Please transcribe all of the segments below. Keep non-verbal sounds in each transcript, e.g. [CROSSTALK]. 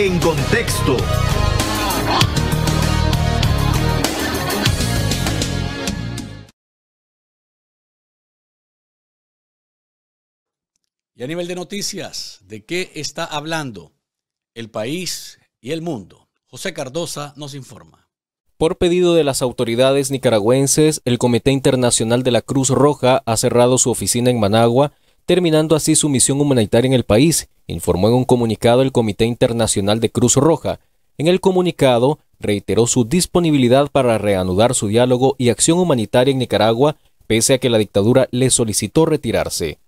en contexto. Y a nivel de noticias, ¿de qué está hablando el país y el mundo? José Cardosa nos informa. Por pedido de las autoridades nicaragüenses, el Comité Internacional de la Cruz Roja ha cerrado su oficina en Managua terminando así su misión humanitaria en el país, informó en un comunicado el Comité Internacional de Cruz Roja. En el comunicado reiteró su disponibilidad para reanudar su diálogo y acción humanitaria en Nicaragua, pese a que la dictadura le solicitó retirarse.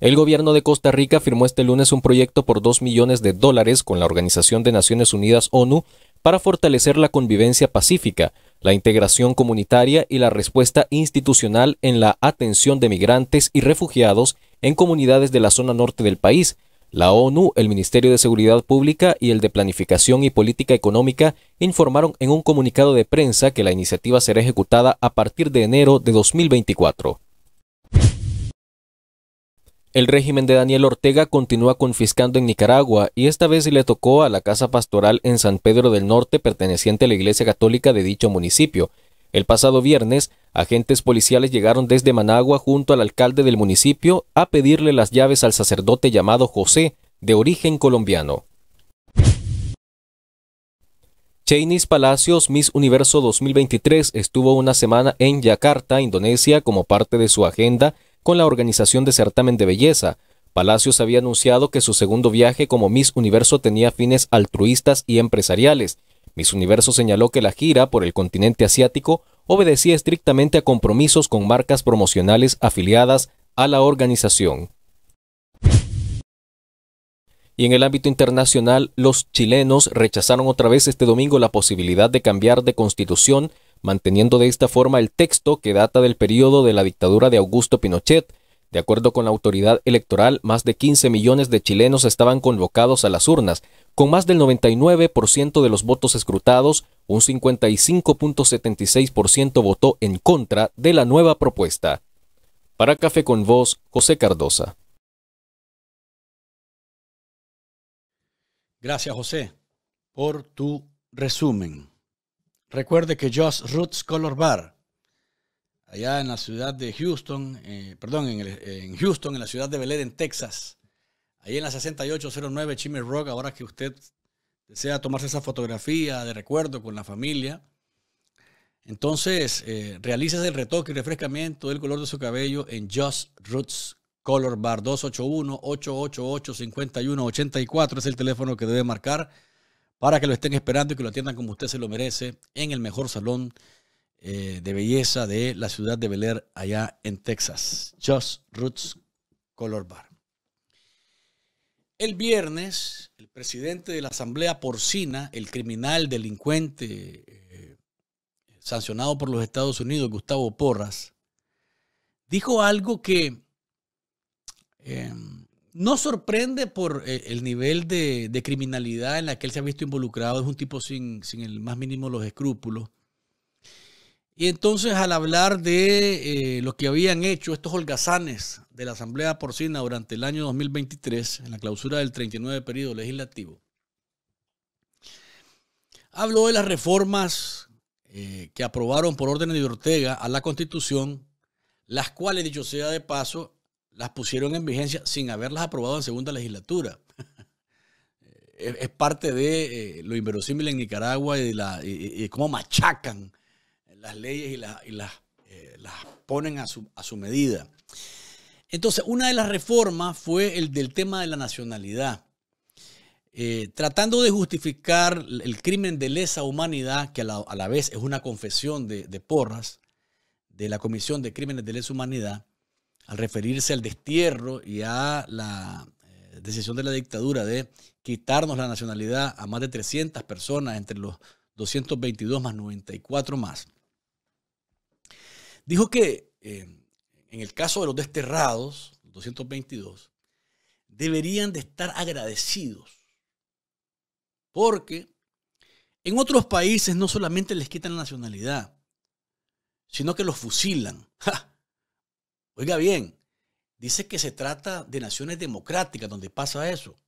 El gobierno de Costa Rica firmó este lunes un proyecto por 2 millones de dólares con la Organización de Naciones Unidas ONU para fortalecer la convivencia pacífica, la integración comunitaria y la respuesta institucional en la atención de migrantes y refugiados en comunidades de la zona norte del país, la ONU, el Ministerio de Seguridad Pública y el de Planificación y Política Económica informaron en un comunicado de prensa que la iniciativa será ejecutada a partir de enero de 2024. El régimen de Daniel Ortega continúa confiscando en Nicaragua y esta vez le tocó a la casa pastoral en San Pedro del Norte perteneciente a la Iglesia Católica de dicho municipio. El pasado viernes, agentes policiales llegaron desde Managua junto al alcalde del municipio a pedirle las llaves al sacerdote llamado José, de origen colombiano. Chainis Palacios, Miss Universo 2023, estuvo una semana en Yakarta, Indonesia, como parte de su agenda con la organización de certamen de belleza. Palacios había anunciado que su segundo viaje como Miss Universo tenía fines altruistas y empresariales. Miss Universo señaló que la gira por el continente asiático obedecía estrictamente a compromisos con marcas promocionales afiliadas a la organización. Y en el ámbito internacional, los chilenos rechazaron otra vez este domingo la posibilidad de cambiar de constitución manteniendo de esta forma el texto que data del periodo de la dictadura de Augusto Pinochet. De acuerdo con la autoridad electoral, más de 15 millones de chilenos estaban convocados a las urnas, con más del 99% de los votos escrutados, un 55.76% votó en contra de la nueva propuesta. Para Café con Voz, José Cardosa. Gracias, José, por tu resumen. Recuerde que Just Roots Color Bar, allá en la ciudad de Houston, eh, perdón, en, Houston, en la ciudad de Bel en Texas, ahí en la 6809 Chimney Rock, ahora que usted desea tomarse esa fotografía de recuerdo con la familia, entonces eh, el retoque y refrescamiento del color de su cabello en Just Roots Color Bar 281-888-5184 es el teléfono que debe marcar para que lo estén esperando y que lo atiendan como usted se lo merece en el mejor salón eh, de belleza de la ciudad de Bel Air, allá en Texas. Just Roots Color Bar. El viernes, el presidente de la Asamblea Porcina, el criminal delincuente eh, sancionado por los Estados Unidos, Gustavo Porras, dijo algo que em, no sorprende por eh, el nivel de, criminalidad en la que él se ha visto involucrado. Es un tipo sin, el más mínimo los escrúpulos. Y entonces al hablar de eh, lo que habían hecho estos holgazanes de la Asamblea Porcina durante el año 2023, en la clausura del 39 periodo legislativo, habló de las reformas eh, que aprobaron por orden de Ortega a la Constitución, las cuales, dicho sea de paso, las pusieron en vigencia sin haberlas aprobado en segunda legislatura. [LAUGHS] Eh, es, parte de eh, lo inverosímil en Nicaragua y, la, cómo machacan las leyes y, las, eh, ponen a su, medida. Entonces, una de las reformas fue el del tema de la nacionalidad. tratando de justificar el crimen de lesa humanidad, que a la, vez es una confesión de, Porras, de la Comisión de Crímenes de Lesa Humanidad, al referirse al destierro y a la eh, decisión de la dictadura de quitarnos la nacionalidad a más de 300 personas, entre los 222 más 94 más. Dijo que eh, en el caso de los desterrados, 222, deberían de estar agradecidos, porque en otros países no solamente les quitan la nacionalidad, sino que los fusilan. [LAUGHS] Oiga bien, dice que se trata de naciones democráticas donde pasa eso.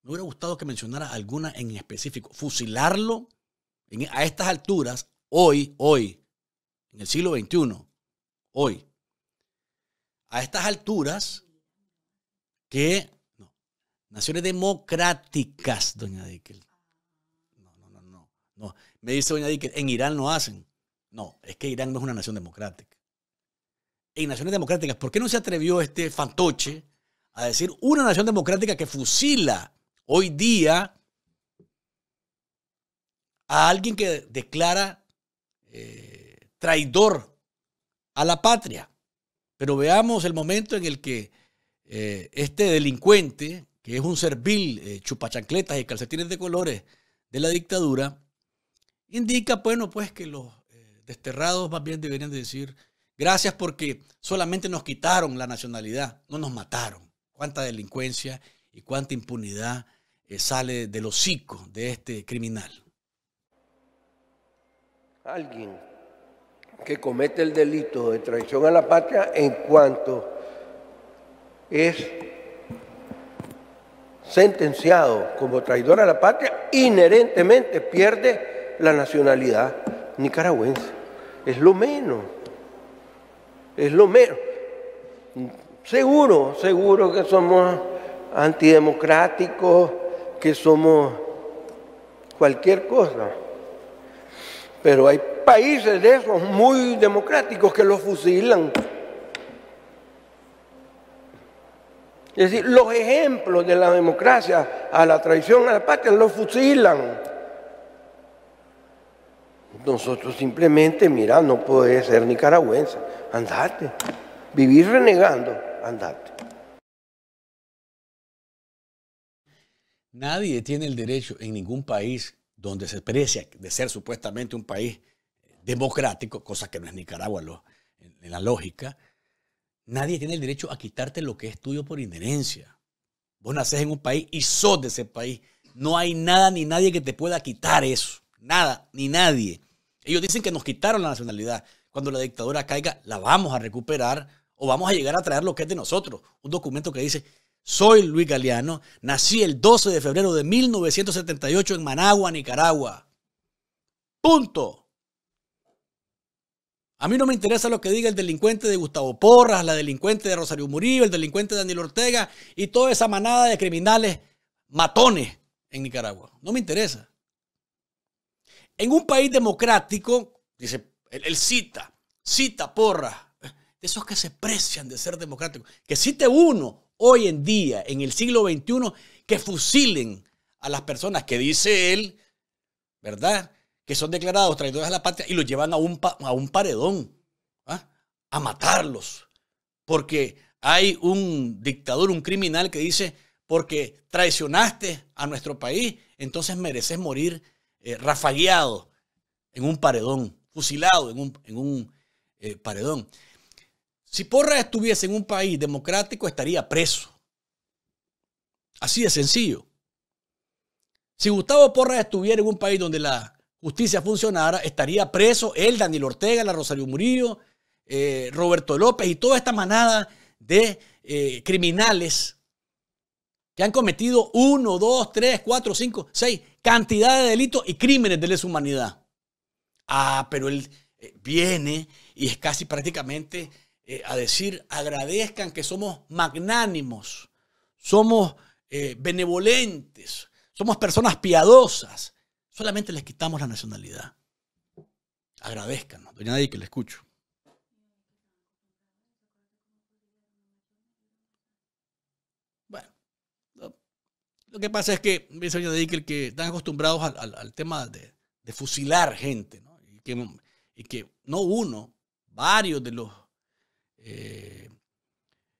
Me hubiera gustado que mencionara alguna en específico. Fusilarlo a estas alturas, hoy, hoy, en el siglo XXI, hoy, a estas alturas, que no, naciones democráticas, doña Dickel. No, no, no, no, no. Me dice doña Dickel, en Irán no hacen. No, es que Irán no es una nación democrática en naciones democráticas. ¿Por qué no se atrevió este fantoche a decir una nación democrática que fusila hoy día a alguien que declara eh, traidor a la patria? Pero veamos el momento en el que eh, este delincuente, que es un servil eh, chupachancletas y calcetines de colores de la dictadura, indica, bueno, pues que los desterrados más bien deberían decir Gracias porque solamente nos quitaron la nacionalidad, no nos mataron. Cuánta delincuencia y cuánta impunidad eh, sale del hocico de este criminal. Alguien que comete el delito de traición a la patria en cuanto es sentenciado como traidor a la patria, inherentemente pierde la nacionalidad nicaragüense. Es lo menos es lo menos. Seguro, seguro que somos antidemocráticos, que somos cualquier cosa. Pero hay países de esos muy democráticos que los fusilan. Es decir, los ejemplos de la democracia a la traición a la patria los fusilan. Nosotros simplemente, mira, no puedes ser nicaragüense, andate. Vivir renegando, andate. Nadie tiene el derecho en ningún país donde se precia de ser supuestamente un país democrático, cosa que no es Nicaragua en, la lógica, nadie tiene el derecho a quitarte lo que es tuyo por inherencia. Vos nacés en un país y sos de ese país. No hay nada ni nadie que te pueda quitar eso. Nada, ni nadie. Ellos dicen que nos quitaron la nacionalidad. Cuando la dictadura caiga, la vamos a recuperar o vamos a llegar a traer lo que es de nosotros. Un documento que dice, soy Luis Galeano, nací el 12 de febrero de 1978 en Managua, Nicaragua. Punto. A mí no me interesa lo que diga el delincuente de Gustavo Porras, la delincuente de Rosario Murillo, el delincuente de Daniel Ortega y toda esa manada de criminales matones en Nicaragua. No me interesa. En un país democrático, dice, él, cita, cita porra, esos que se precian de ser democráticos, que cite uno hoy en día, en el siglo XXI, que fusilen a las personas que dice él, ¿verdad? Que son declarados traidores a la patria y los llevan a un, a un paredón, ¿ah? a matarlos. Porque hay un dictador, un criminal que dice, porque traicionaste a nuestro país, entonces mereces morir eh, rafagueado en un paredón, fusilado en un, eh, paredón. Si Porra estuviese en un país democrático, estaría preso. Así de sencillo. Si Gustavo Porra estuviera en un país donde la justicia funcionara, estaría preso él, Daniel Ortega, la Rosario Murillo, eh, Roberto López y toda esta manada de criminales que han cometido uno, dos, tres, cuatro, cinco, seis, cantidad de delitos y crímenes de lesa humanidad. Ah, pero él eh, viene y es casi prácticamente eh, a decir, agradezcan que somos magnánimos, somos eh, benevolentes, somos personas piadosas. Solamente les quitamos la nacionalidad. Agradezcan, doña Nadie que le escucho. Lo que pasa es que, dice el que están acostumbrados al, tema de, fusilar gente, Y que, no uno, varios de los eh,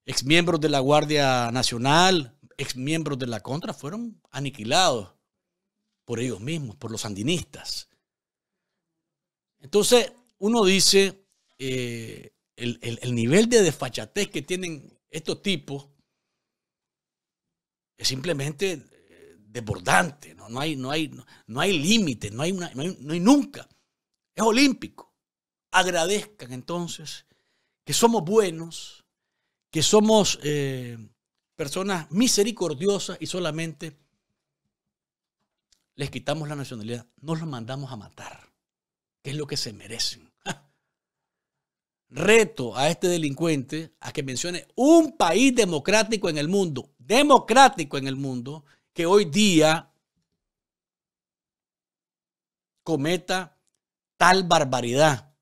exmiembros de la Guardia Nacional, exmiembros de la Contra, fueron aniquilados por ellos mismos, por los sandinistas. Entonces, uno dice, eh, el nivel de desfachatez que tienen estos tipos es simplemente eh, desbordante, no, no hay, no hay, no, hay límite, no hay, nunca. Es olímpico. Agradezcan entonces que somos buenos, que somos eh, personas misericordiosas y solamente les quitamos la nacionalidad, nos los mandamos a matar, que es lo que se merecen. [LAUGHS] Reto a este delincuente a que mencione un país democrático en el mundo, democrático en el mundo que hoy día cometa tal barbaridad.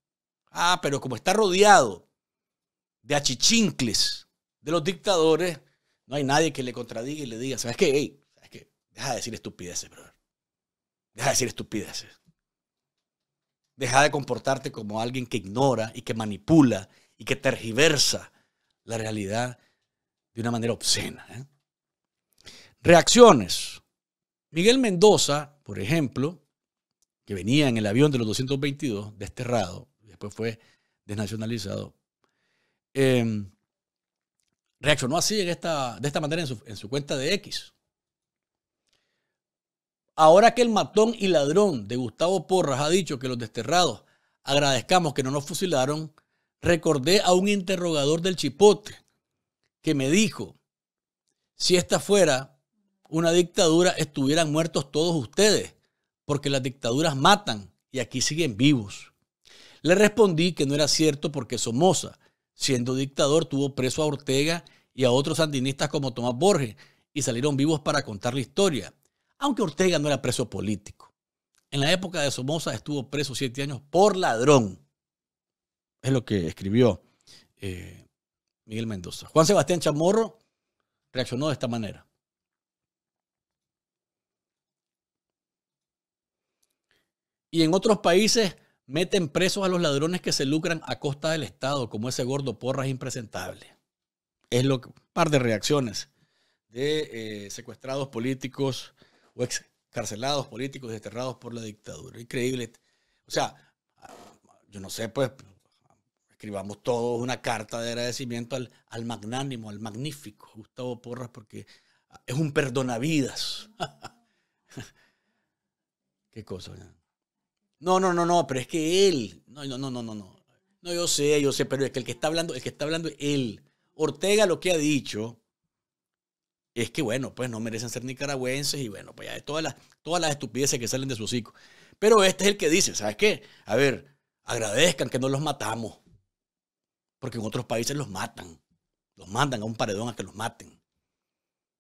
Ah, pero como está rodeado de achichincles de los dictadores, no hay nadie que le contradiga y le diga, ¿sabes qué? Deja de decir estupideces, brother. Deja de decir estupideces. Deja de comportarte como alguien que ignora y que manipula y que tergiversa la realidad de una manera obscena. ¿eh? Reacciones. Miguel Mendoza, por ejemplo, que venía en el avión de los 222, desterrado, después fue desnacionalizado, em, reaccionó así de esta manera en su, en su cuenta de X. Ahora que el matón y ladrón de Gustavo Porras ha dicho que los desterrados agradezcamos que no nos fusilaron, recordé a un interrogador del Chipote que me dijo, si esta fuera una dictadura estuvieran muertos todos ustedes, porque las dictaduras matan y aquí siguen vivos. Le respondí que no era cierto porque Somoza, siendo dictador, tuvo preso a Ortega y a otros sandinistas como Tomás Borges y salieron vivos para contar la historia, aunque Ortega no era preso político. En la época de Somoza estuvo preso siete años por ladrón. Es lo que escribió eh, Miguel Mendoza. Juan Sebastián Chamorro reaccionó de esta manera. Y en otros países meten presos a los ladrones que se lucran a costa del Estado, como ese gordo porras impresentable. Es lo que, par de reacciones de eh, secuestrados políticos o excarcelados políticos desterrados por la dictadura. Increíble. O sea, yo no sé, pues escribamos todos una carta de agradecimiento al, magnánimo, al magnífico Gustavo Porras, porque es un perdonavidas. [LAUGHS] Qué cosa. ¿no? No, no, no, no, pero es que él. No, no, no, no, no, no. No, yo sé, yo sé, pero es que el que está hablando, el que está hablando es él. Ortega lo que ha dicho es que, bueno, pues no merecen ser nicaragüenses y bueno, pues ya es todas las, todas las estupideces que salen de su hocico. Pero este es el que dice, ¿sabes qué? A ver, agradezcan que no los matamos. Porque en otros países los matan. Los mandan a un paredón a que los maten.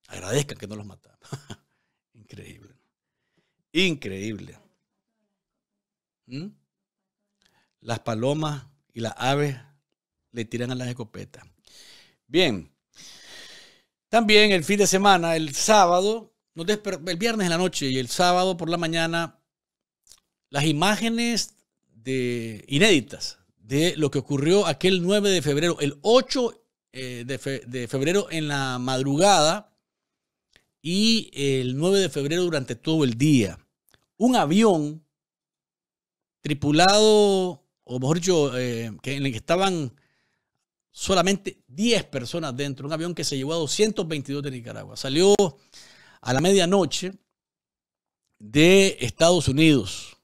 Agradezcan que no los matamos. [LAUGHS] Increíble. Increíble. ¿Mm? Las palomas y las aves le tiran a las escopetas. Bien. También el fin de semana, el sábado, el viernes en la noche y el sábado por la mañana, las imágenes de, inéditas de lo que ocurrió aquel 9 de febrero, el 8 eh, de, de febrero en la madrugada y el 9 de febrero durante todo el día. Un avión tripulado, o mejor dicho, eh, que, en el que estaban solamente 10 personas dentro, un avión que se llevó a 222 de Nicaragua. Salió a la medianoche de Estados Unidos,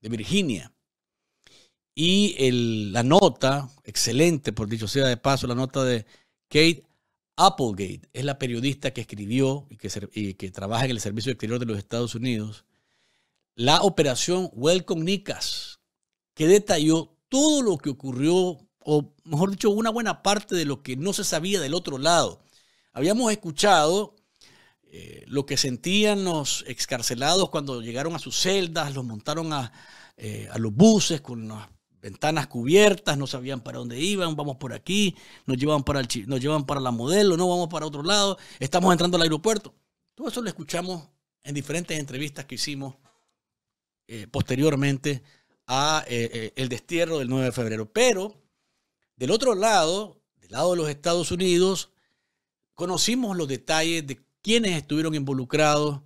de Virginia. Y la nota, excelente por dicho sea de paso, la nota de Kate Applegate, es la periodista que escribió y que trabaja en el Servicio Exterior de los Estados Unidos la operación Welcome Nikas, que detalló todo lo que ocurrió, o mejor dicho, una buena parte de lo que no se sabía del otro lado. Habíamos escuchado eh, lo que sentían los excarcelados cuando llegaron a sus celdas, los montaron eh, a, los buses con las ventanas cubiertas, no sabían para dónde iban, vamos por aquí, nos llevan para, el, nos llevan para la modelo, no vamos para otro lado, estamos entrando al aeropuerto. Todo eso lo escuchamos en diferentes entrevistas que hicimos eh, posteriormente a eh, eh, el destierro del 9 de febrero. Pero del otro lado, del lado de los Estados Unidos, conocimos los detalles de quienes estuvieron involucrados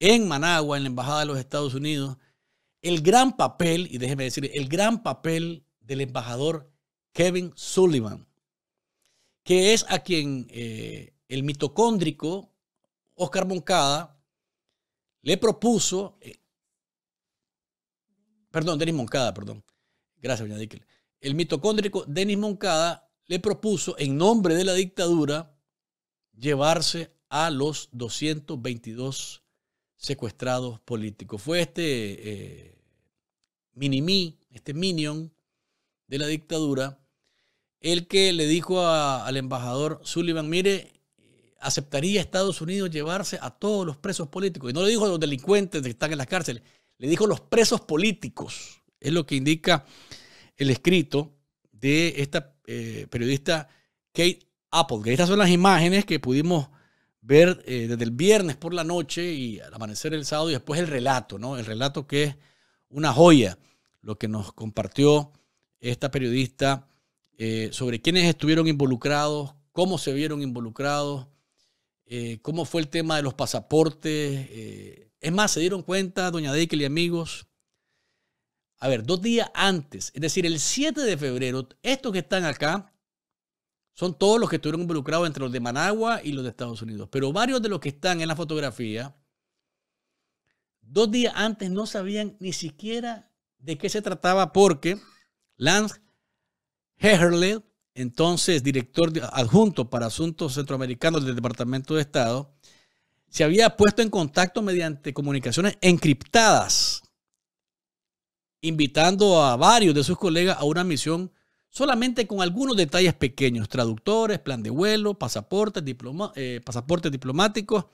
en Managua, en la Embajada de los Estados Unidos, el gran papel, y déjeme decir, el gran papel del embajador Kevin Sullivan, que es a quien el mitocóndrico Oscar Moncada le propuso perdón, Denis Moncada, perdón. Gracias, doña Dickel. El mitocóndrico Denis Moncada le propuso, en nombre de la dictadura, llevarse a los 222 secuestrados políticos. Fue este eh, este minion de la dictadura, el que le dijo al embajador Sullivan, mire, aceptaría Estados Unidos llevarse a todos los presos políticos. Y no le dijo a los delincuentes que están en las cárceles, le dijo los presos políticos, es lo que indica el escrito de esta eh, periodista Kate Apple. Estas son las imágenes que pudimos ver eh, desde el viernes por la noche y al amanecer el sábado y después el relato, ¿no? El relato que es una joya, lo que nos compartió esta periodista eh, sobre quiénes estuvieron involucrados, cómo se vieron involucrados, cómo fue el tema de los pasaportes, es más, se dieron cuenta, doña Deikel y amigos, a ver, dos días antes, es decir, el 7 de febrero, estos que están acá son todos los que estuvieron involucrados entre los de Managua y los de Estados Unidos, pero varios de los que están en la fotografía, dos días antes no sabían ni siquiera de qué se trataba porque Lance herley entonces director adjunto para asuntos centroamericanos del Departamento de Estado, se había puesto en contacto mediante comunicaciones encriptadas, invitando a varios de sus colegas a una misión solamente con algunos detalles pequeños, traductores, plan de vuelo, pasaportes, eh, diplomáticos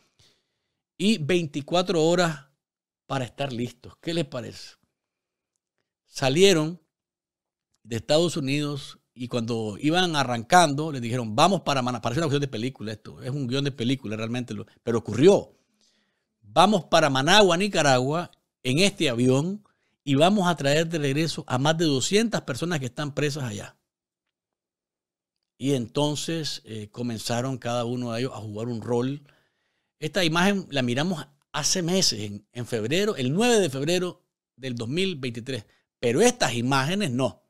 y 24 horas para estar listos. ¿Qué les parece? Salieron de Estados Unidos y cuando iban arrancando, les dijeron, vamos para Managua, Parece una cuestión de película esto, es un guión de película realmente, pero ocurrió. Vamos para Managua, Nicaragua, en este avión y vamos a traer de regreso a más de 200 personas que están presas allá. Y entonces eh, comenzaron cada uno de ellos a jugar un rol. Esta imagen la miramos hace meses, en febrero, el 9 de febrero del 2023. Pero estas imágenes no.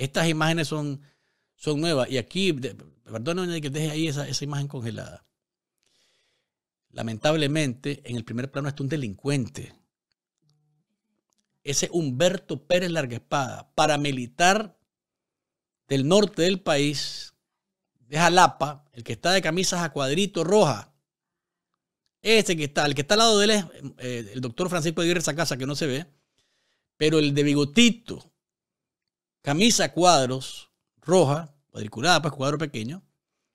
Estas imágenes son, son nuevas. Y aquí, perdónenme que deje ahí esa, esa imagen congelada. Lamentablemente, en el primer plano está un delincuente. Ese Humberto Pérez Espada, paramilitar del norte del país, de Jalapa, el que está de camisas a cuadrito roja. Ese que está, el que está al lado de él es eh, el doctor Francisco Aguirre Casa, que no se ve, pero el de bigotito, camisa cuadros roja, cuadriculada, pues cuadro pequeño.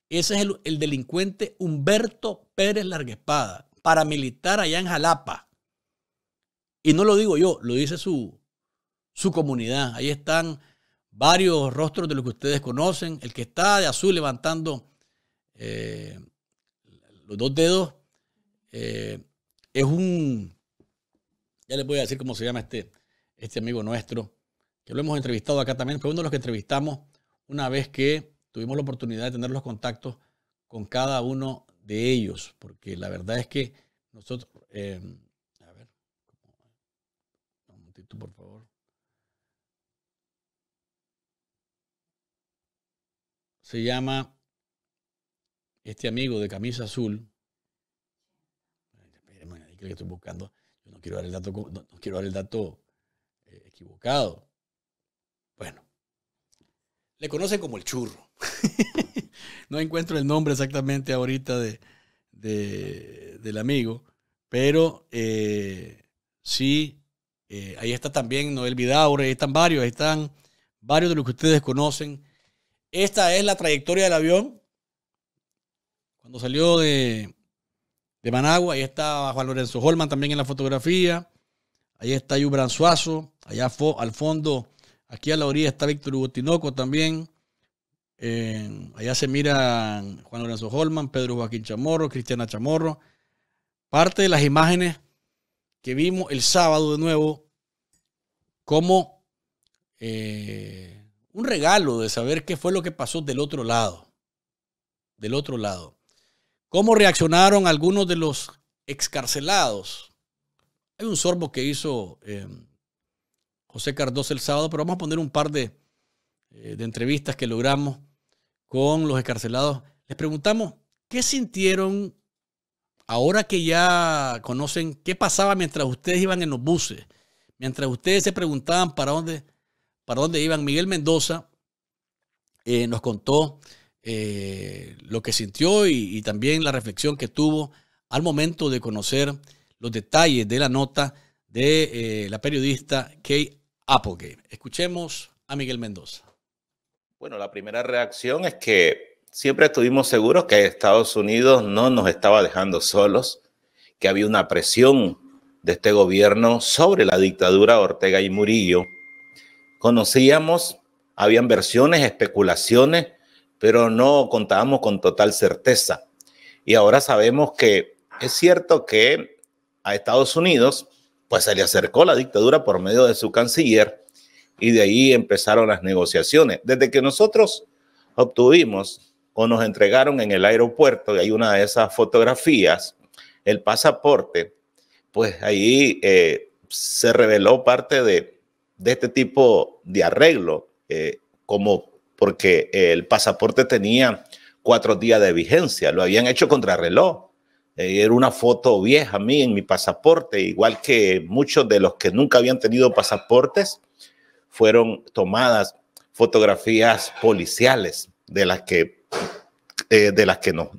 Ese es el, delincuente Humberto Pérez Larguespada, paramilitar allá en Jalapa. Y no lo digo yo, lo dice su, su comunidad. Ahí están varios rostros de los que ustedes conocen. El que está de azul levantando eh, los dos dedos eh, es un, ya les voy a decir cómo se llama este, este amigo nuestro, que lo hemos entrevistado acá también, fue uno de los que entrevistamos una vez que tuvimos la oportunidad de tener los contactos con cada uno de ellos, porque la verdad es que nosotros, eh, a ver, un momentito por favor. Se llama este amigo de camisa azul, que estoy buscando, yo no quiero dar el dato, no, quiero dar el dato eh, equivocado. Bueno, le conocen como el churro. [LAUGHS] no encuentro el nombre exactamente ahorita de, del amigo, pero eh, sí, eh, ahí está también Noel Vidaure, ahí están varios, ahí están varios de los que ustedes conocen. Esta es la trayectoria del avión. Cuando salió de, Managua, ahí está Juan Lorenzo Holman también en la fotografía. Ahí está Yubran Suazo. Allá al fondo Aquí a la orilla está Víctor Hugo también. Eh, allá se miran Juan Lorenzo Holman, Pedro Joaquín Chamorro, Cristiana Chamorro. Parte de las imágenes que vimos el sábado de nuevo, como eh, un regalo de saber qué fue lo que pasó del otro lado. Del otro lado. Cómo reaccionaron algunos de los excarcelados. Hay un sorbo que hizo eh, José Cardoso el sábado, pero vamos a poner un par de, eh, entrevistas que logramos con los escarcelados. Les preguntamos, ¿qué sintieron ahora que ya conocen qué pasaba mientras ustedes iban en los buses? Mientras ustedes se preguntaban para dónde, para dónde iban, Miguel Mendoza eh, nos contó eh, lo que sintió y, también la reflexión que tuvo al momento de conocer los detalles de la nota de la periodista Kate. Game. Escuchemos a Miguel Mendoza. Bueno, la primera reacción es que siempre estuvimos seguros que Estados Unidos no nos estaba dejando solos, que había una presión de este gobierno sobre la dictadura Ortega y Murillo. Conocíamos, habían versiones, especulaciones, pero no contábamos con total certeza. Y ahora sabemos que es cierto que a Estados Unidos pues se le acercó la dictadura por medio de su canciller y de ahí empezaron las negociaciones. Desde que nosotros obtuvimos o nos entregaron en el aeropuerto, y hay una de esas fotografías, el pasaporte, pues ahí eh, se reveló parte de, este tipo de arreglo, eh, como porque el pasaporte tenía cuatro días de vigencia, lo habían hecho contrarreloj eh, era una foto vieja a mí en mi pasaporte, igual que muchos de los que nunca habían tenido pasaportes, fueron tomadas fotografías policiales de las que, eh, de las que nos,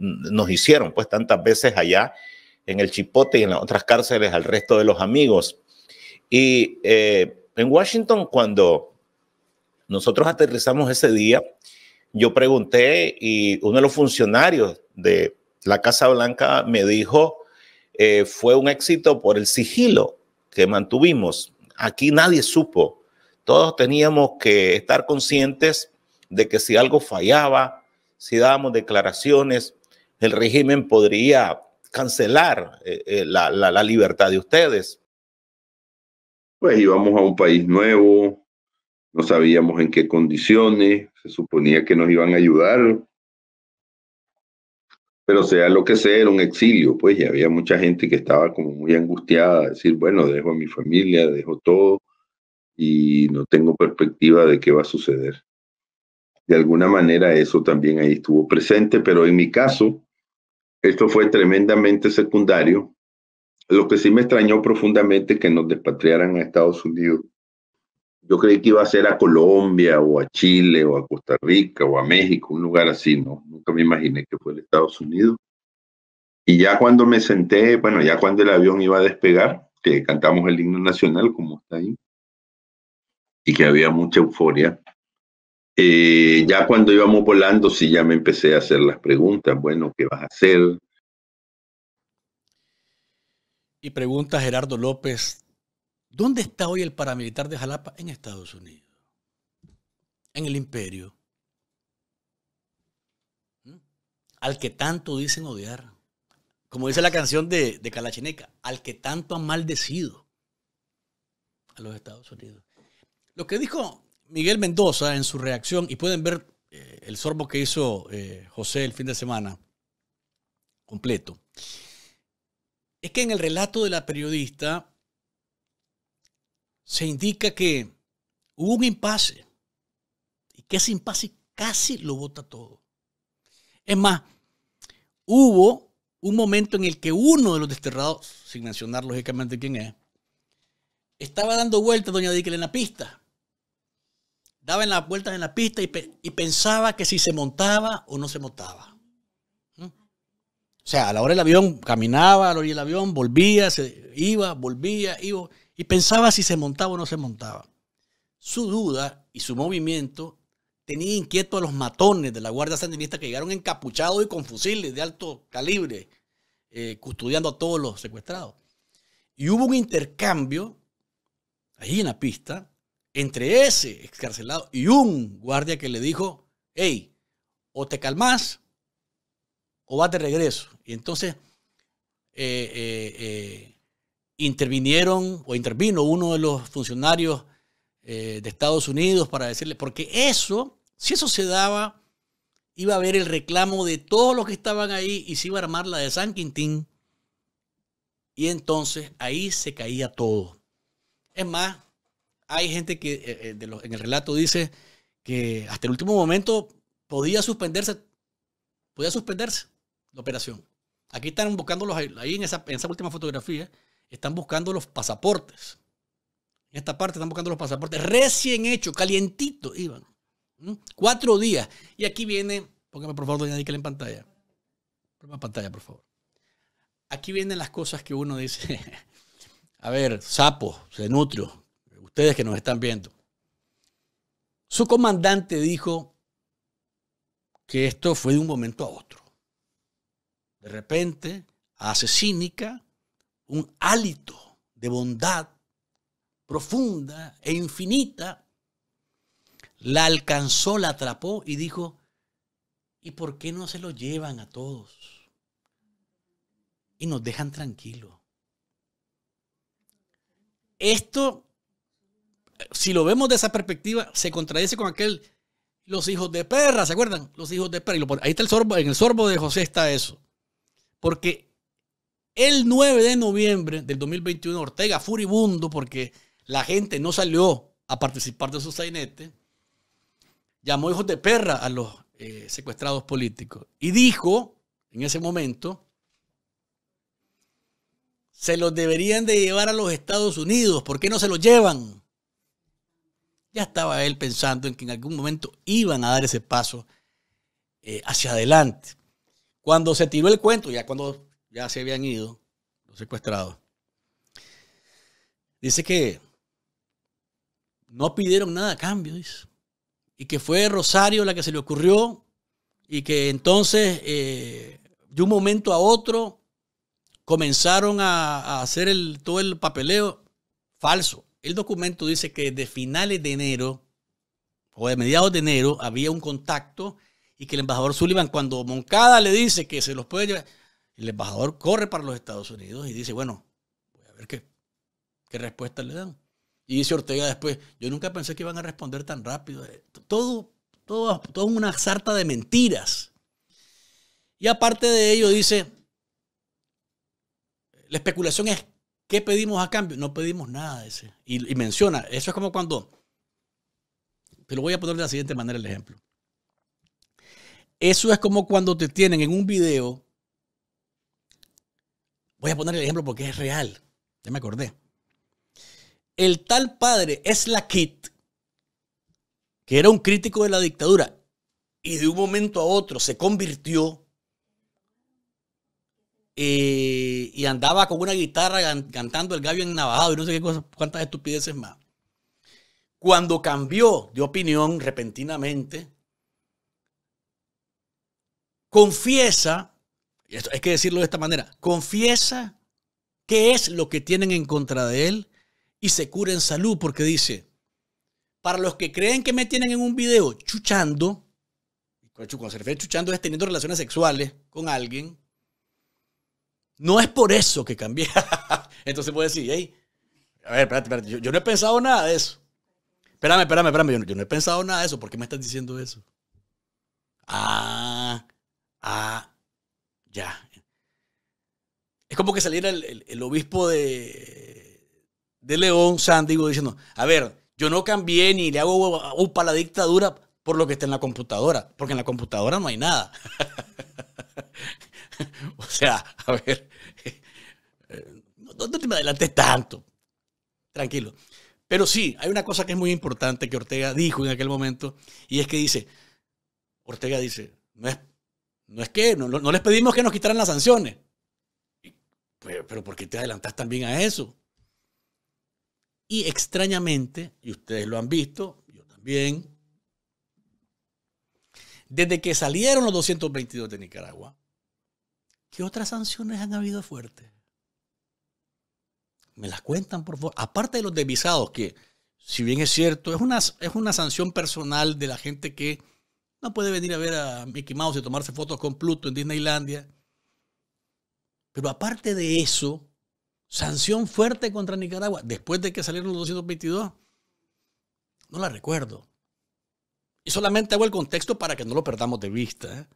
hicieron, pues tantas veces allá en el Chipote y en las otras cárceles al resto de los amigos. Y eh, en Washington, cuando nosotros aterrizamos ese día, yo pregunté y uno de los funcionarios de, la Casa Blanca me dijo, eh, fue un éxito por el sigilo que mantuvimos. Aquí nadie supo. Todos teníamos que estar conscientes de que si algo fallaba, si dábamos declaraciones, el régimen podría cancelar eh, eh, la libertad de ustedes. Pues íbamos a un país nuevo, no sabíamos en qué condiciones, se suponía que nos iban a ayudar, pero sea lo que sea, era un exilio, pues, y había mucha gente que estaba como muy angustiada, decir, bueno, dejo a mi familia, dejo todo, y no tengo perspectiva de qué va a suceder. De alguna manera eso también ahí estuvo presente, pero en mi caso, esto fue tremendamente secundario. Lo que sí me extrañó profundamente que nos despatriaran a Estados Unidos yo creí que iba a ser a Colombia o a Chile o a Costa Rica o a México, un lugar así, ¿no? Nunca me imaginé que fue el Estados Unidos. Y ya cuando me senté, bueno, ya cuando el avión iba a despegar, que cantamos el himno nacional, como está ahí, y que había mucha euforia, eh, ya cuando íbamos volando, sí, ya me empecé a hacer las preguntas, bueno, ¿qué vas a hacer? Y pregunta Gerardo López, ¿Dónde está hoy el paramilitar de Jalapa? En Estados Unidos, en el imperio, ¿Mm? al que tanto dicen odiar, como dice la canción de, de Calachineca, al que tanto han maldecido a los Estados Unidos. Lo que dijo Miguel Mendoza en su reacción, y pueden ver eh, el sorbo que hizo eh, José el fin de semana completo, es que en el relato de la periodista se indica que hubo un impasse y que ese impasse casi lo vota todo. Es más, hubo un momento en el que uno de los desterrados, sin mencionar lógicamente quién es, estaba dando vueltas, doña Díquel en la pista. Daba en las vueltas en la pista y, pensaba que si se montaba o no se montaba. ¿Mm? O sea, a la hora del avión caminaba, a la hora del avión volvía, se iba, volvía, iba y pensaba si se montaba o no se montaba. Su duda y su movimiento tenía inquieto a los matones de la Guardia Sandinista que llegaron encapuchados y con fusiles de alto calibre, eh, custodiando a todos los secuestrados. Y hubo un intercambio ahí en la pista entre ese excarcelado y un guardia que le dijo, hey, o te calmas o vas de regreso. Y entonces eh, eh, eh intervinieron o intervino uno de los funcionarios eh, de Estados Unidos para decirle, porque eso, si eso se daba, iba a haber el reclamo de todos los que estaban ahí y se iba a armar la de San Quintín. Y entonces ahí se caía todo. Es más, hay gente que eh, eh, en el relato dice que hasta el último momento podía suspenderse, podía suspenderse la operación. Aquí están buscando ahí, ahí en, esa, en esa última fotografía están buscando los pasaportes. En esta parte están buscando los pasaportes recién hechos, calientitos, iban. ¿Mm? Cuatro días. Y aquí viene, póngame por favor, doña Díquela en pantalla. Póngame pantalla, por favor. Aquí vienen las cosas que uno dice. [LAUGHS] A ver, se nutrió. ustedes que nos están viendo. Su comandante dijo que esto fue de un momento a otro. De repente, hace cínica, un hálito de bondad profunda e infinita, la alcanzó, la atrapó y dijo, ¿y por qué no se lo llevan a todos? Y nos dejan tranquilos. Esto, si lo vemos de esa perspectiva, se contradice con aquel, los hijos de perra, ¿se acuerdan? Los hijos de perra. ahí está el sorbo, en el sorbo de José está eso. Porque el 9 de noviembre del 2021, Ortega, furibundo porque la gente no salió a participar de su sainete, llamó hijos de perra a los eh, secuestrados políticos y dijo en ese momento, se los deberían de llevar a los Estados Unidos, ¿por qué no se los llevan? Ya estaba él pensando en que en algún momento iban a dar ese paso eh, hacia adelante. Cuando se tiró el cuento, ya cuando ya se habían ido, los secuestrados. Dice que no pidieron nada a cambio, dice. Y que fue Rosario la que se le ocurrió y que entonces eh, de un momento a otro comenzaron a, hacer el, todo el papeleo falso. El documento dice que de finales de enero o de mediados de enero había un contacto y que el embajador Sullivan cuando Moncada le dice que se los puede llevar, el embajador corre para los Estados Unidos y dice, bueno, voy a ver qué, qué respuesta le dan. Y dice Ortega después, yo nunca pensé que iban a responder tan rápido. Eh, todo, todo, todo una sarta de mentiras. Y aparte de ello dice, la especulación es, ¿qué pedimos a cambio? No pedimos nada, ese Y, y menciona, eso es como cuando, te lo voy a poner de la siguiente manera el ejemplo. Eso es como cuando te tienen en un video Voy a poner el ejemplo porque es real. Ya me acordé. El tal padre es la que era un crítico de la dictadura y de un momento a otro se convirtió eh, y andaba con una guitarra cantando el gallo Navajado. y no sé cuántas estupideces más. Cuando cambió de opinión repentinamente, confiesa es hay que decirlo de esta manera, confiesa qué es lo que tienen en contra de él y se cura en salud porque dice, para los que creen que me tienen en un video chuchando, cuando se refiere chuchando es teniendo relaciones sexuales con alguien, no es por eso que cambié. [LAUGHS] Entonces puede decir, hey, a ver, espérate, espérate, yo, no he pensado nada de eso. Espérame, espérame, espérame, yo no, yo no he pensado nada de eso, ¿por qué me estás diciendo eso? Ah, ah, ya. Es como que saliera el, obispo de, de León, Sandigo, diciendo, a ver, yo no cambié ni le hago upa a la dictadura por lo que está en la computadora, porque en la computadora no hay nada. [LAUGHS] o sea, a ver, eh, no, te me adelantes tanto, tranquilo. Pero sí, hay una cosa que es muy importante que Ortega dijo en aquel momento, y es que dice, Ortega dice, no es no es que, no, les pedimos que nos quitaran las sanciones. pero ¿por qué te adelantas también a eso? Y extrañamente, y ustedes lo han visto, yo también, desde que salieron los 222 de Nicaragua, ¿qué otras sanciones han habido fuertes? Me las cuentan, por favor. Aparte de los de visados, que si bien es cierto, es una, es una sanción personal de la gente que no puede venir a ver a Mickey Mouse y tomarse fotos con Pluto en Disneylandia. Pero aparte de eso, sanción fuerte contra Nicaragua, después de que salieron los 222, no la recuerdo. Y solamente hago el contexto para que no lo perdamos de vista. ¿eh?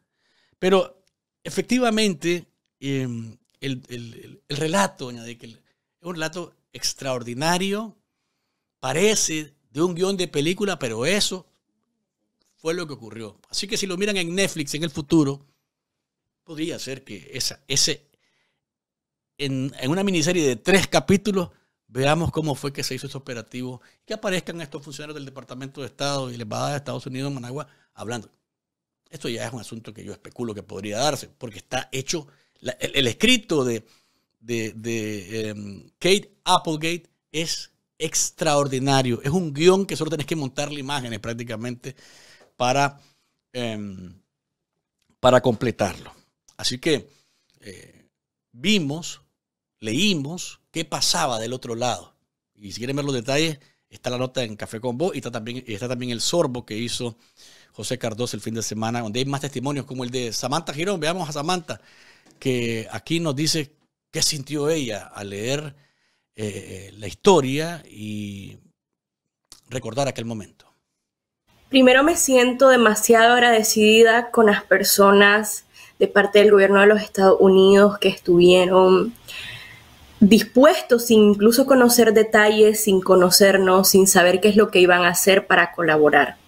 Pero efectivamente, em, el, relato, añade que es un relato extraordinario, parece de un guión de película, pero eso fue lo que ocurrió. Así que si lo miran en Netflix en el futuro, podría ser que esa, ese, en, una miniserie de tres capítulos, veamos cómo fue que se hizo ese operativo, que aparezcan estos funcionarios del Departamento de Estado y les Embajada de Estados Unidos, en Managua, hablando. Esto ya es un asunto que yo especulo que podría darse, porque está hecho, el, escrito de, de, de em, Kate Applegate es extraordinario, es un guión que solo tenés que montarle imágenes prácticamente Em, para, completarlo. Así que eh, vimos, leímos qué pasaba del otro lado. Y si quieren ver los detalles, está la nota en Café con Vos y está también, está también el sorbo que hizo José Cardoso el fin de semana, donde hay más testimonios como el de Samantha Girón. Veamos a Samantha, que aquí nos dice qué sintió ella al leer eh, la historia y recordar aquel momento. Primero me siento demasiado agradecida con las personas de parte del gobierno de los Estados Unidos que estuvieron dispuestos sin incluso conocer detalles, sin conocernos, sin saber qué es lo que iban a hacer para colaborar.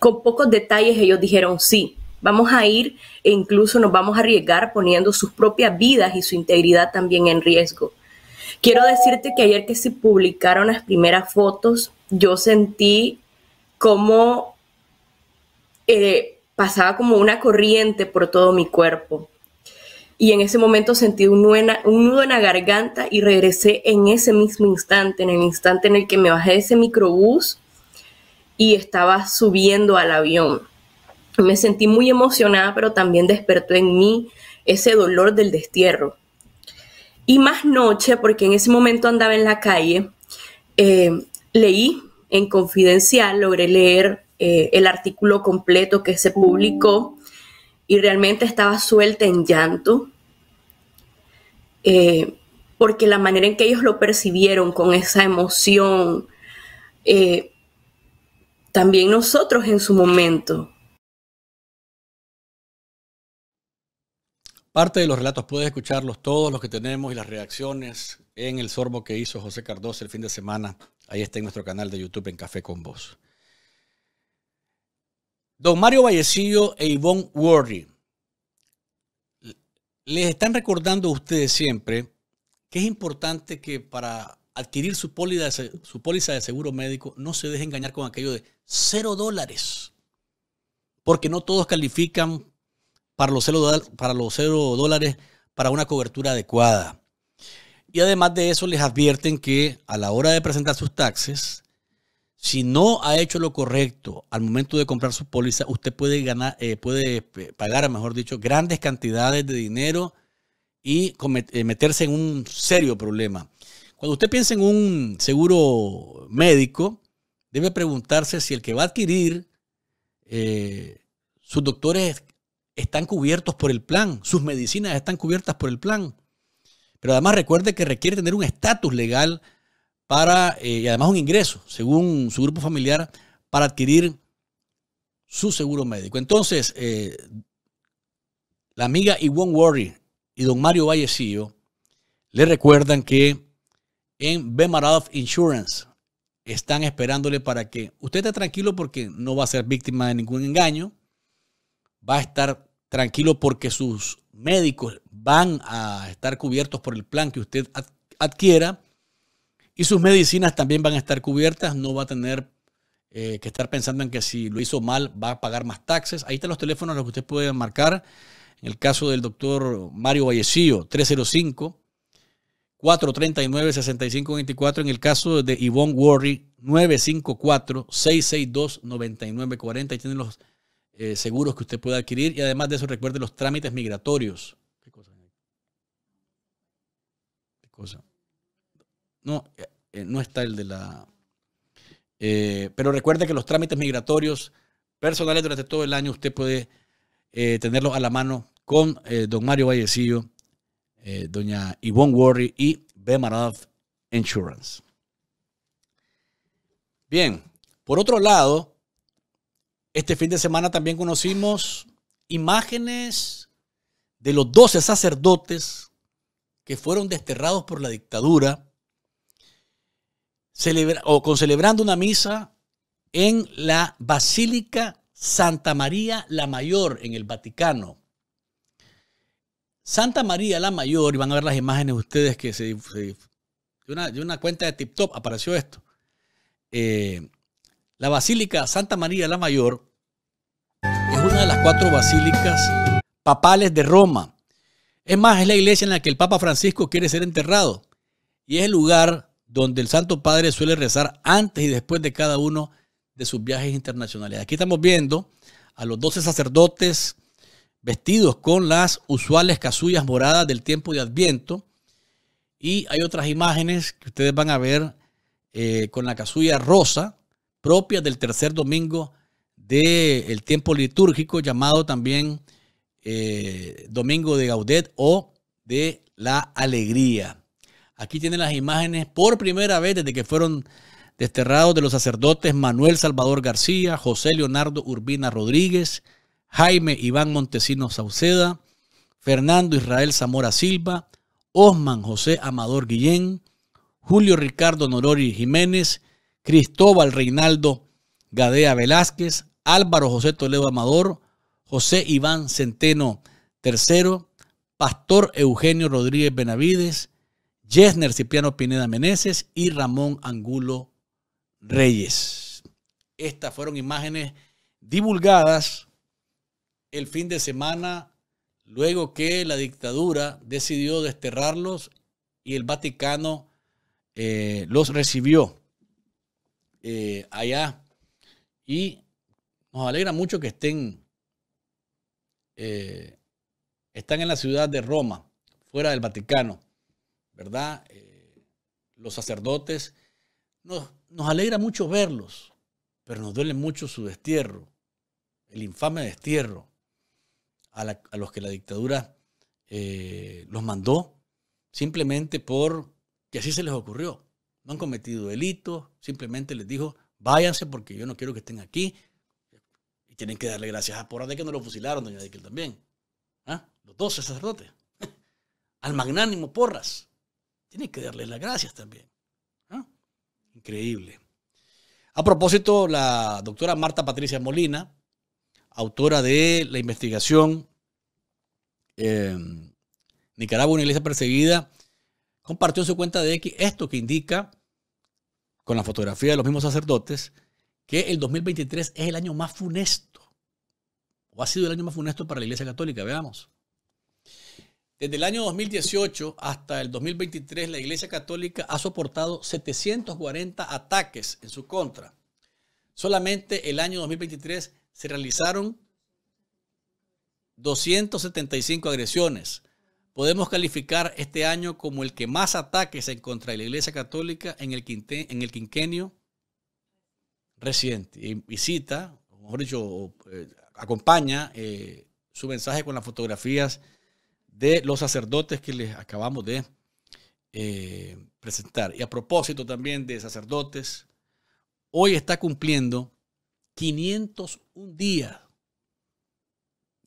Con pocos detalles ellos dijeron sí, vamos a ir e incluso nos vamos a arriesgar poniendo sus propias vidas y su integridad también en riesgo. Quiero decirte que ayer que se publicaron las primeras fotos, yo sentí como eh, pasaba como una corriente por todo mi cuerpo. Y en ese momento sentí un nudo, en un nudo en la garganta y regresé en ese mismo instante, en el instante en el que me bajé de ese microbús y estaba subiendo al avión. Me sentí muy emocionada, pero también despertó en mí ese dolor del destierro. Y más noche, porque en ese momento andaba en la calle, eh, leí en Confidencial logré leer eh, el artículo completo que se publicó y realmente estaba suelta en llanto, eh, porque la manera en que ellos lo percibieron con esa emoción, eh, también nosotros en su momento. Parte de los relatos puedes escucharlos todos los que tenemos y las reacciones en el sorbo que hizo José Cardoso el fin de semana Ahí está en nuestro canal de YouTube en Café con Vos. Don Mario Vallecillo e Yvonne Worry. Les están recordando a ustedes siempre que es importante que para adquirir su póliza, de seguro médico no se deje engañar con aquello de cero dólares. Porque no todos califican para los cero dólares para una cobertura adecuada. Y además de eso, les advierten que a la hora de presentar sus taxes, si no ha hecho lo correcto al momento de comprar su póliza, usted puede ganar, eh, puede eh, pagar, mejor dicho, grandes cantidades de dinero y eh, meterse en un serio problema. Cuando usted piensa en un seguro médico, debe preguntarse si el que va a adquirir sus doctores están cubiertos por el plan, sus medicinas están cubiertas por el plan pero además recuerde que requiere tener un estatus legal para, eh, y además un ingreso, según su grupo familiar, para adquirir su seguro médico. Entonces, eh, la amiga Yvonne Worry y don Mario Vallecillo le recuerdan que en Bemaroff Insurance están esperándole para que usted esté tranquilo porque no va a ser víctima de ningún engaño, va a estar tranquilo porque sus médicos van a estar cubiertos por el plan que usted adquiera y sus medicinas también van a estar cubiertas, no va a tener eh, que estar pensando en que si lo hizo mal va a pagar más taxes. Ahí están los teléfonos los que usted puede marcar. En el caso del doctor Mario Vallecillo, 305. 439-6524. En el caso de Yvonne Worry, 954-662-9940. Ahí tienen los eh, seguros que usted pueda adquirir y además de eso recuerde los trámites migratorios. ¿Qué cosa? ¿Qué cosa? No, eh, no está el de la... Eh, pero recuerde que los trámites migratorios personales durante todo el año usted puede tenerlos a la mano con don Mario Vallecillo, doña Yvonne Worry y Bemarav Insurance. Bien, por otro lado, este fin de semana también conocimos imágenes de los doce sacerdotes que fueron desterrados por la dictadura, o con celebrando una misa en la Basílica Santa María la Mayor en el Vaticano. Santa María la Mayor, y van a ver las imágenes de ustedes que se, se de, una, cuenta de tip-top apareció esto. Eh, la Basílica Santa María la Mayor es una de las cuatro basílicas papales de Roma. Es más, es la iglesia en la que el Papa Francisco quiere ser enterrado y es el lugar donde el Santo Padre suele rezar antes y después de cada uno de sus viajes internacionales. Aquí estamos viendo a los doce sacerdotes vestidos con las usuales casullas moradas del tiempo de Adviento. Y hay otras imágenes que ustedes van a ver eh, con la casulla rosa, propias del tercer domingo del tiempo litúrgico, llamado también eh, Domingo de Gaudet o de la Alegría. Aquí tienen las imágenes por primera vez desde que fueron desterrados de los sacerdotes Manuel Salvador García, José Leonardo Urbina Rodríguez, Jaime Iván Montesino Sauceda, Fernando Israel Zamora Silva, Osman José Amador Guillén, Julio Ricardo Norori Jiménez Cristóbal Reinaldo Gadea Velázquez, Álvaro José Toledo Amador, José Iván Centeno III, Pastor Eugenio Rodríguez Benavides, Jesner Cipriano Pineda Meneses y Ramón Angulo Reyes. Estas fueron imágenes divulgadas el fin de semana luego que la dictadura decidió desterrarlos y el Vaticano eh, los recibió eh, allá. Y nos alegra mucho que estén, eh, están en la ciudad de Roma, fuera del Vaticano, ¿verdad? Eh, los sacerdotes, nos, nos alegra mucho verlos, pero nos duele mucho su destierro, el infame destierro a, los que la dictadura los mandó, simplemente por que así se les ocurrió. No han cometido delitos, Simplemente les dijo, váyanse porque yo no quiero que estén aquí. Y tienen que darle gracias a porras de que no lo fusilaron, doña él también. ¿Ah? Los dos sacerdotes. [LAUGHS] Al magnánimo Porras. Tienen que darle las gracias también. ¿Ah? Increíble. A propósito, la doctora Marta Patricia Molina, autora de la investigación em, Nicaragua, una iglesia perseguida, compartió en su cuenta de X esto que indica con la fotografía de los mismos sacerdotes, que el 2023 es el año más funesto, o ha sido el año más funesto para la Iglesia Católica, veamos. Desde el año 2018 hasta el 2023, la Iglesia Católica ha soportado 740 ataques en su contra. Solamente el año 2023 se realizaron 275 agresiones, podemos calificar este año como el que más ataques en contra de la Iglesia Católica en el, en el quinquenio reciente. Y, cita, o mejor dicho, eh, acompaña eh, su mensaje con las fotografías de los sacerdotes que les acabamos de eh, presentar. Y a propósito también de sacerdotes, hoy está cumpliendo 501 días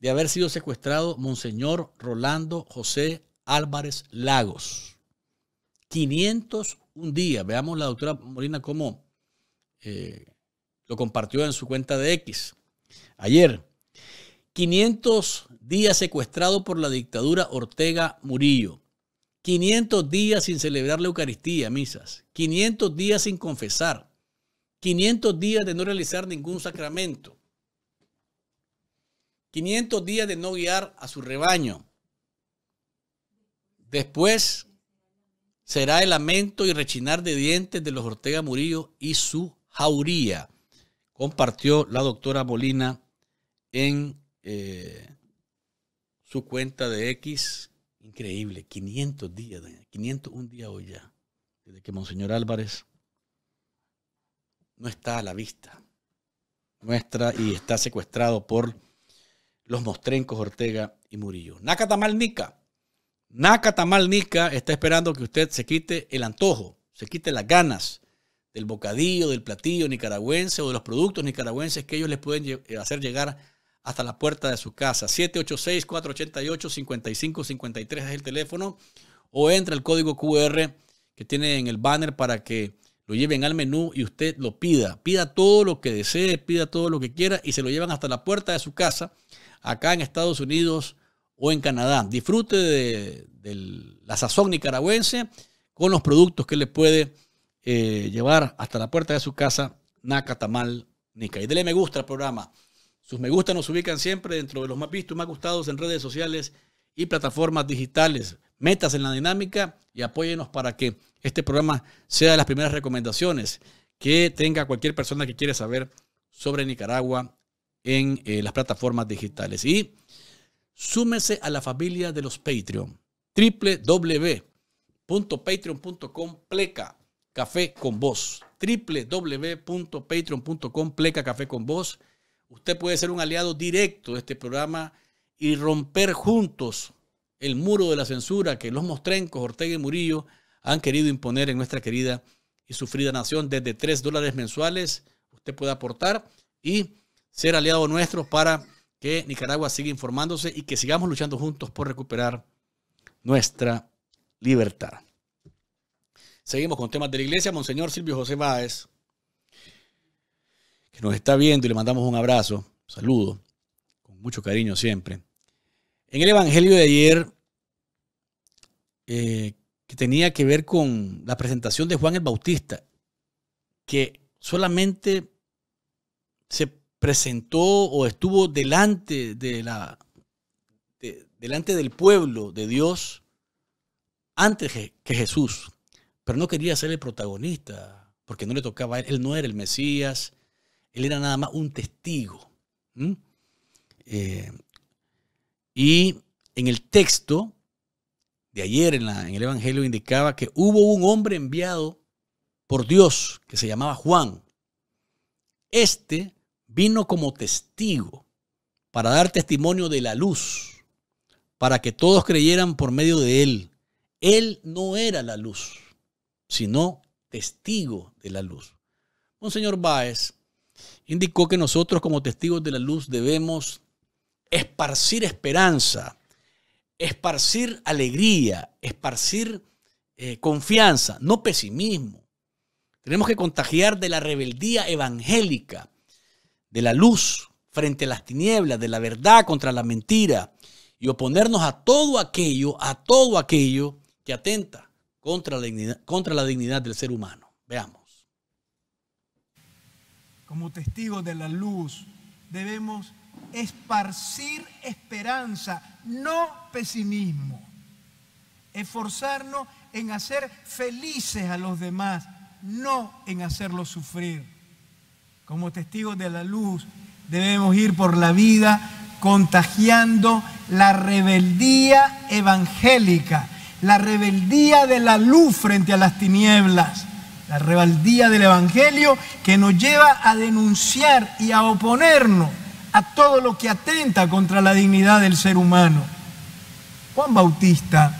de haber sido secuestrado Monseñor Rolando José Álvarez Lagos. 501 días. Veamos la doctora Molina cómo eh, lo compartió en su cuenta de X. Ayer, 500 días secuestrado por la dictadura Ortega Murillo. 500 días sin celebrar la Eucaristía, misas. 500 días sin confesar. 500 días de no realizar ningún sacramento. 500 días de no guiar a su rebaño. Después será el lamento y rechinar de dientes de los Ortega Murillo y su jauría, compartió la doctora Molina en eh, su cuenta de X. Increíble, 500 días, 501 día hoy ya, desde que Monseñor Álvarez no está a la vista nuestra y está secuestrado por los mostrencos Ortega y Murillo. Nacatamal Nica. Nacatamal Nica está esperando que usted se quite el antojo, se quite las ganas del bocadillo, del platillo nicaragüense o de los productos nicaragüenses que ellos les pueden eh, hacer llegar hasta la puerta de su casa. 786-488-5553 es el teléfono o entra el código QR que tiene en el banner para que lo lleven al menú y usted lo pida. Pida todo lo que desee, pida todo lo que quiera y se lo llevan hasta la puerta de su casa acá en Estados Unidos o en Canadá. Disfrute de, la sazón nicaragüense con los productos que le puede eh, llevar hasta la puerta de su casa Nacatamal Nica. Y dele me gusta al programa. Sus me gusta nos ubican siempre dentro de los más vistos, más gustados en redes sociales y plataformas digitales. Metas en la dinámica y apóyenos para que este programa sea de las primeras recomendaciones que tenga cualquier persona que quiere saber sobre Nicaragua en eh, las plataformas digitales. Y súmese a la familia de los Patreon. www.patreon.com pleca café con vos. www.patreon.com pleca café con vos. Usted puede ser un aliado directo de este programa y romper juntos el muro de la censura que los mostrencos Ortega y Murillo han querido imponer en nuestra querida y sufrida nación desde 3 dólares mensuales. Usted puede aportar y ser aliado nuestro para que Nicaragua siga informándose y que sigamos luchando juntos por recuperar nuestra libertad. Seguimos con temas de la iglesia. Monseñor Silvio José Báez, que nos está viendo y le mandamos un abrazo, saludo, con mucho cariño siempre. En el Evangelio de ayer, eh, que tenía que ver con la presentación de Juan el Bautista, que solamente se presentó o estuvo delante de la delante del pueblo de Dios antes que Jesús, pero no quería ser el protagonista porque no le tocaba a él, él no era el Mesías, él era nada más un testigo. Eh, y en el texto de ayer en, en el Evangelio indicaba que hubo un hombre enviado por Dios que se llamaba Juan. Este vino como testigo para dar testimonio de la luz, para que todos creyeran por medio de él. Él no era la luz, sino testigo de la luz. Monseñor Báez indicó que nosotros como testigos de la luz debemos esparcir esperanza, esparcir alegría, esparcir eh, confianza, no pesimismo. Tenemos que contagiar de la rebeldía evangélica de la luz frente a las tinieblas, de la verdad contra la mentira, y oponernos a todo aquello, a todo aquello que atenta contra la dignidad, del ser humano. Veamos. Como testigos de la luz debemos esparcir esperanza, no pesimismo. Esforzarnos en hacer felices a los demás, no en hacerlos sufrir como testigos de la luz debemos ir por la vida contagiando la rebeldía evangélica, la rebeldía de la luz frente a las tinieblas, la rebeldía del Evangelio que nos lleva a denunciar y a oponernos a todo lo que atenta contra la dignidad del ser humano. Juan Bautista,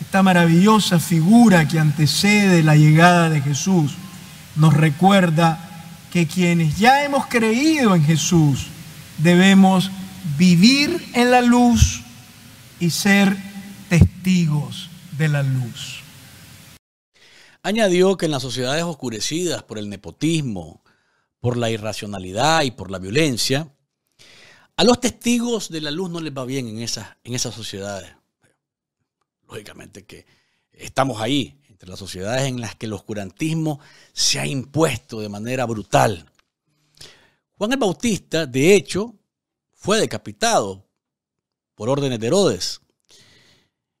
esta maravillosa figura que antecede la llegada de Jesús, nos recuerda que quienes ya hemos creído en Jesús debemos vivir en la luz y ser testigos de la luz. Añadió que en las sociedades oscurecidas por el nepotismo, por la irracionalidad y por la violencia, a los testigos de la luz no les va bien en esas, en esas sociedades. Lógicamente que estamos ahí, de las sociedades en las que el oscurantismo se ha impuesto de manera brutal. Juan el Bautista, de hecho, fue decapitado por órdenes de Herodes.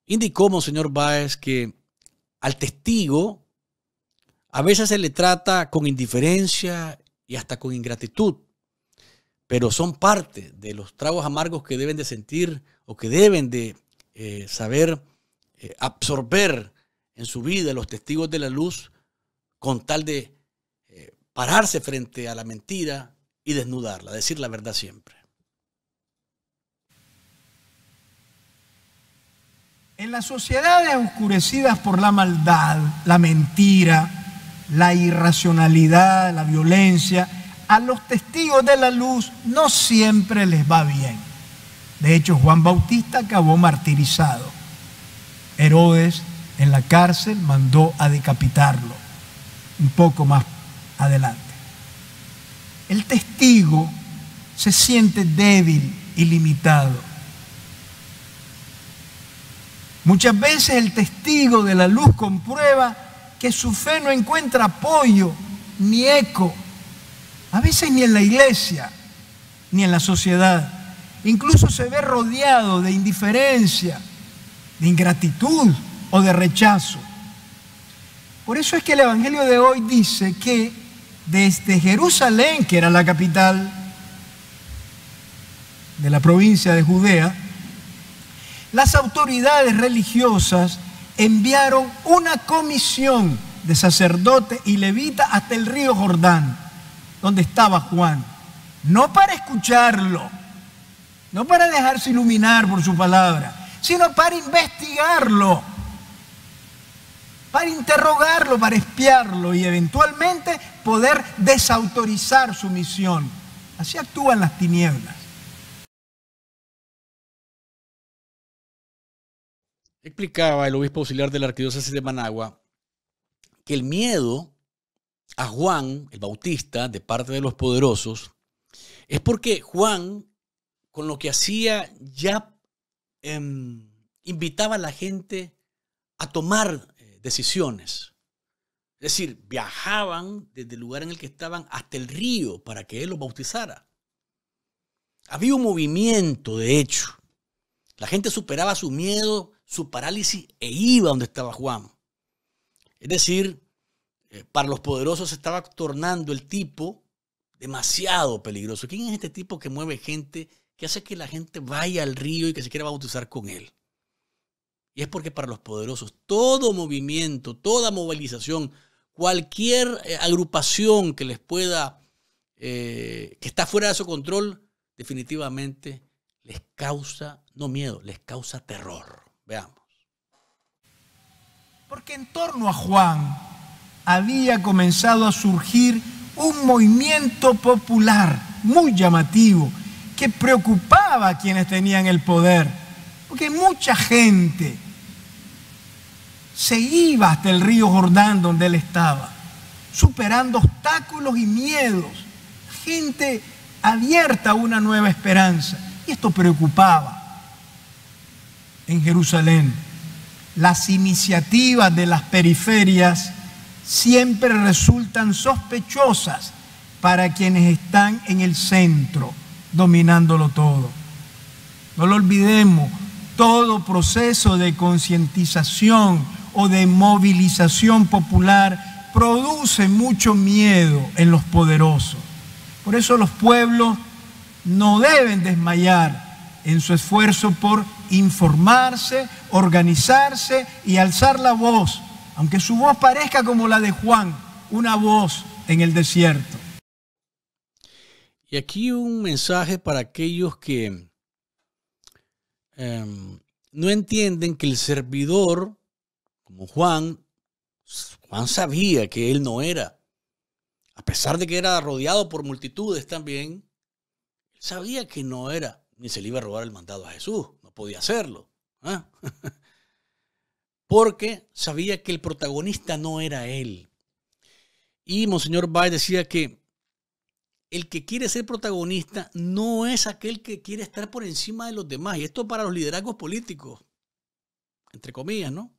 Indicó Monseñor Báez que al testigo a veces se le trata con indiferencia y hasta con ingratitud, pero son parte de los tragos amargos que deben de sentir o que deben de eh, saber eh, absorber en su vida los testigos de la luz con tal de eh, pararse frente a la mentira y desnudarla, decir la verdad siempre. En las sociedades oscurecidas por la maldad, la mentira, la irracionalidad, la violencia, a los testigos de la luz no siempre les va bien. De hecho, Juan Bautista acabó martirizado. Herodes en la cárcel, mandó a decapitarlo, un poco más adelante. El testigo se siente débil y limitado. Muchas veces el testigo de la luz comprueba que su fe no encuentra apoyo ni eco, a veces ni en la iglesia, ni en la sociedad. Incluso se ve rodeado de indiferencia, de ingratitud, o de rechazo. Por eso es que el Evangelio de hoy dice que desde Jerusalén, que era la capital de la provincia de Judea, las autoridades religiosas enviaron una comisión de sacerdote y levita hasta el río Jordán, donde estaba Juan, no para escucharlo, no para dejarse iluminar por su palabra, sino para investigarlo para interrogarlo, para espiarlo y eventualmente poder desautorizar su misión. Así actúan las tinieblas. Explicaba el obispo auxiliar de la arquidiócesis de Managua que el miedo a Juan el Bautista de parte de los poderosos es porque Juan con lo que hacía ya em, invitaba a la gente a tomar decisiones. Es decir, viajaban desde el lugar en el que estaban hasta el río para que él los bautizara. Había un movimiento, de hecho. La gente superaba su miedo, su parálisis e iba donde estaba Juan. Es decir, eh, para los poderosos se estaba tornando el tipo demasiado peligroso. ¿Quién es este tipo que mueve gente, que hace que la gente vaya al río y que se quiera bautizar con él? Y es porque para los poderosos todo movimiento, toda movilización, cualquier eh, agrupación que les pueda, eh, que está fuera de su control, definitivamente les causa, no miedo, les causa terror. Veamos. Porque en torno a Juan había comenzado a surgir un movimiento popular muy llamativo que preocupaba a quienes tenían el poder porque mucha gente se iba hasta el río Jordán donde él estaba, superando obstáculos y miedos. Gente abierta a una nueva esperanza. Y esto preocupaba en Jerusalén. Las iniciativas de las periferias siempre resultan sospechosas para quienes están en el centro, dominándolo todo. No lo olvidemos, todo proceso de concientización o de movilización popular produce mucho miedo en los poderosos. Por eso los pueblos no deben desmayar en su esfuerzo por informarse, organizarse y alzar la voz, aunque su voz parezca como la de Juan, una voz en el desierto. Y aquí un mensaje para aquellos que Em, no entienden que el servidor, como Juan, Juan sabía que él no era. A pesar de que era rodeado por multitudes también, sabía que no era, ni se le iba a robar el mandado a Jesús, no podía hacerlo. ¿ah? [LAUGHS] Porque sabía que el protagonista no era él. Y Monseñor Bay decía que el que quiere ser protagonista no es aquel que quiere estar por encima de los demás. Y esto para los liderazgos políticos, entre comillas, ¿no?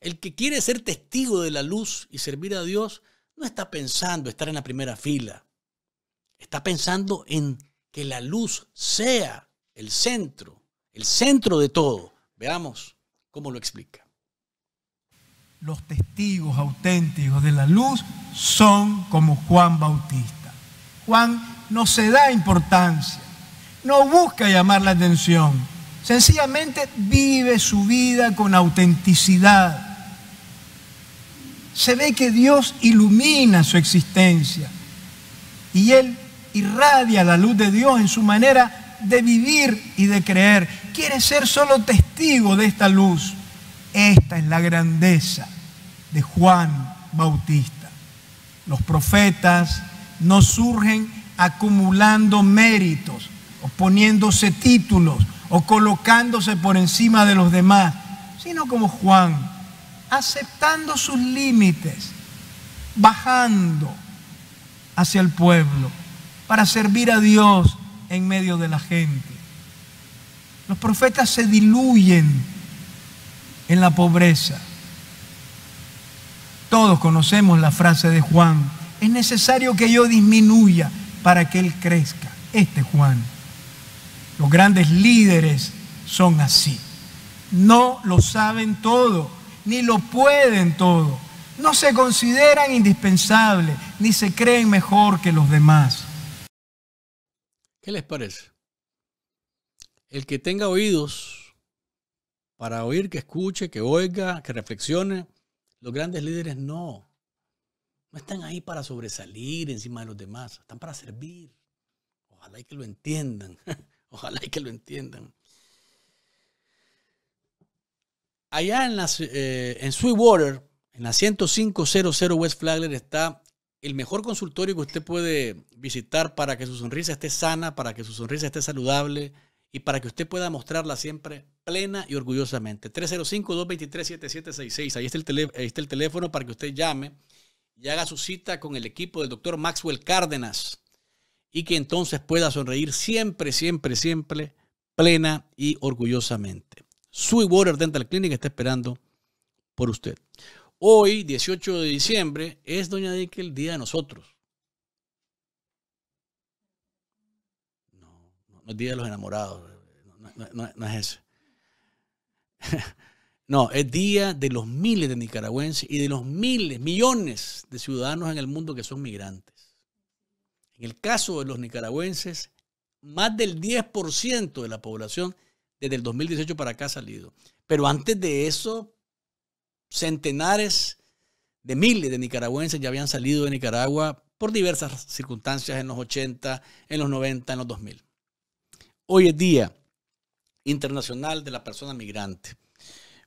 El que quiere ser testigo de la luz y servir a Dios no está pensando estar en la primera fila. Está pensando en que la luz sea el centro, el centro de todo. Veamos cómo lo explica. Los testigos auténticos de la luz son como Juan Bautista Juan no se da importancia, no busca llamar la atención, sencillamente vive su vida con autenticidad. Se ve que Dios ilumina su existencia y Él irradia la luz de Dios en su manera de vivir y de creer. Quiere ser solo testigo de esta luz. Esta es la grandeza de Juan Bautista. Los profetas, no surgen acumulando méritos o poniéndose títulos o colocándose por encima de los demás, sino como Juan, aceptando sus límites, bajando hacia el pueblo para servir a Dios en medio de la gente. Los profetas se diluyen en la pobreza. Todos conocemos la frase de Juan, es necesario que yo disminuya para que Él crezca. Este Juan. Los grandes líderes son así. No lo saben todo, ni lo pueden todo. No se consideran indispensables, ni se creen mejor que los demás. ¿Qué les parece? El que tenga oídos para oír, que escuche, que oiga, que reflexione, los grandes líderes no. No están ahí para sobresalir encima de los demás, están para servir. Ojalá y que lo entiendan. [LAUGHS] Ojalá y que lo entiendan. Allá en, las, eh, en Sweetwater, en la 10500 West Flagler, está el mejor consultorio que usted puede visitar para que su sonrisa esté sana, para que su sonrisa esté saludable y para que usted pueda mostrarla siempre plena y orgullosamente. 305-223-7766. Ahí, ahí está el teléfono para que usted llame y haga su cita con el equipo del doctor Maxwell Cárdenas y que entonces pueda sonreír siempre, siempre, siempre, plena y orgullosamente. Sui Water Dental Clinic está esperando por usted. Hoy, 18 de diciembre, es Doña Dick el día de nosotros. No, no es día de los enamorados, no, no es eso. [LAUGHS] No, es día de los miles de nicaragüenses y de los miles, millones de ciudadanos en el mundo que son migrantes. En el caso de los nicaragüenses, más del 10% de la población desde el 2018 para acá ha salido. Pero antes de eso, centenares de miles de nicaragüenses ya habían salido de Nicaragua por diversas circunstancias en los 80, en los 90, en los 2000. Hoy es Día Internacional de la Persona Migrante.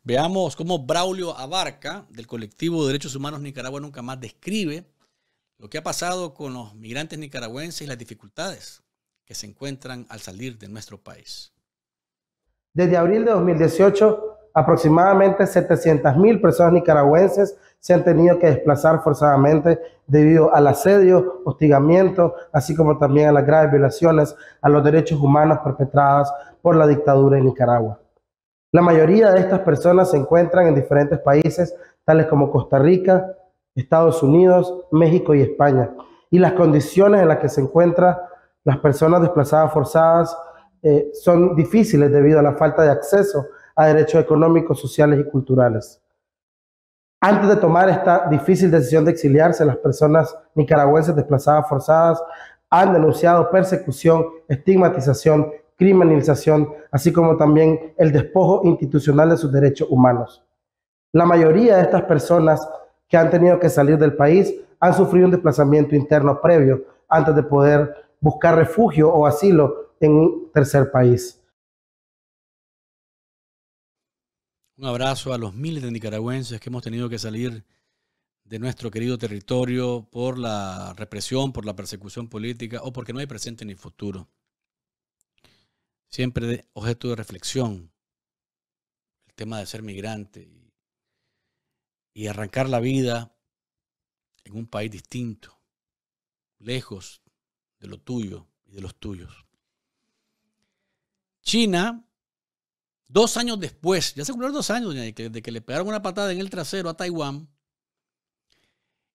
Veamos cómo Braulio Abarca, del colectivo de Derechos Humanos Nicaragua Nunca Más, describe lo que ha pasado con los migrantes nicaragüenses y las dificultades que se encuentran al salir de nuestro país. Desde abril de 2018, aproximadamente 700.000 personas nicaragüenses se han tenido que desplazar forzadamente debido al asedio, hostigamiento, así como también a las graves violaciones a los derechos humanos perpetradas por la dictadura en Nicaragua. La mayoría de estas personas se encuentran en diferentes países, tales como Costa Rica, Estados Unidos, México y España. Y las condiciones en las que se encuentran las personas desplazadas forzadas eh, son difíciles debido a la falta de acceso a derechos económicos, sociales y culturales. Antes de tomar esta difícil decisión de exiliarse, las personas nicaragüenses desplazadas forzadas han denunciado persecución, estigmatización criminalización, así como también el despojo institucional de sus derechos humanos. La mayoría de estas personas que han tenido que salir del país han sufrido un desplazamiento interno previo antes de poder buscar refugio o asilo en un tercer país. Un abrazo a los miles de nicaragüenses que hemos tenido que salir de nuestro querido territorio por la represión, por la persecución política o porque no hay presente ni futuro siempre objeto de reflexión, el tema de ser migrante y arrancar la vida en un país distinto, lejos de lo tuyo y de los tuyos. China, dos años después, ya se cumplieron dos años de que, le pegaron una patada en el trasero a Taiwán,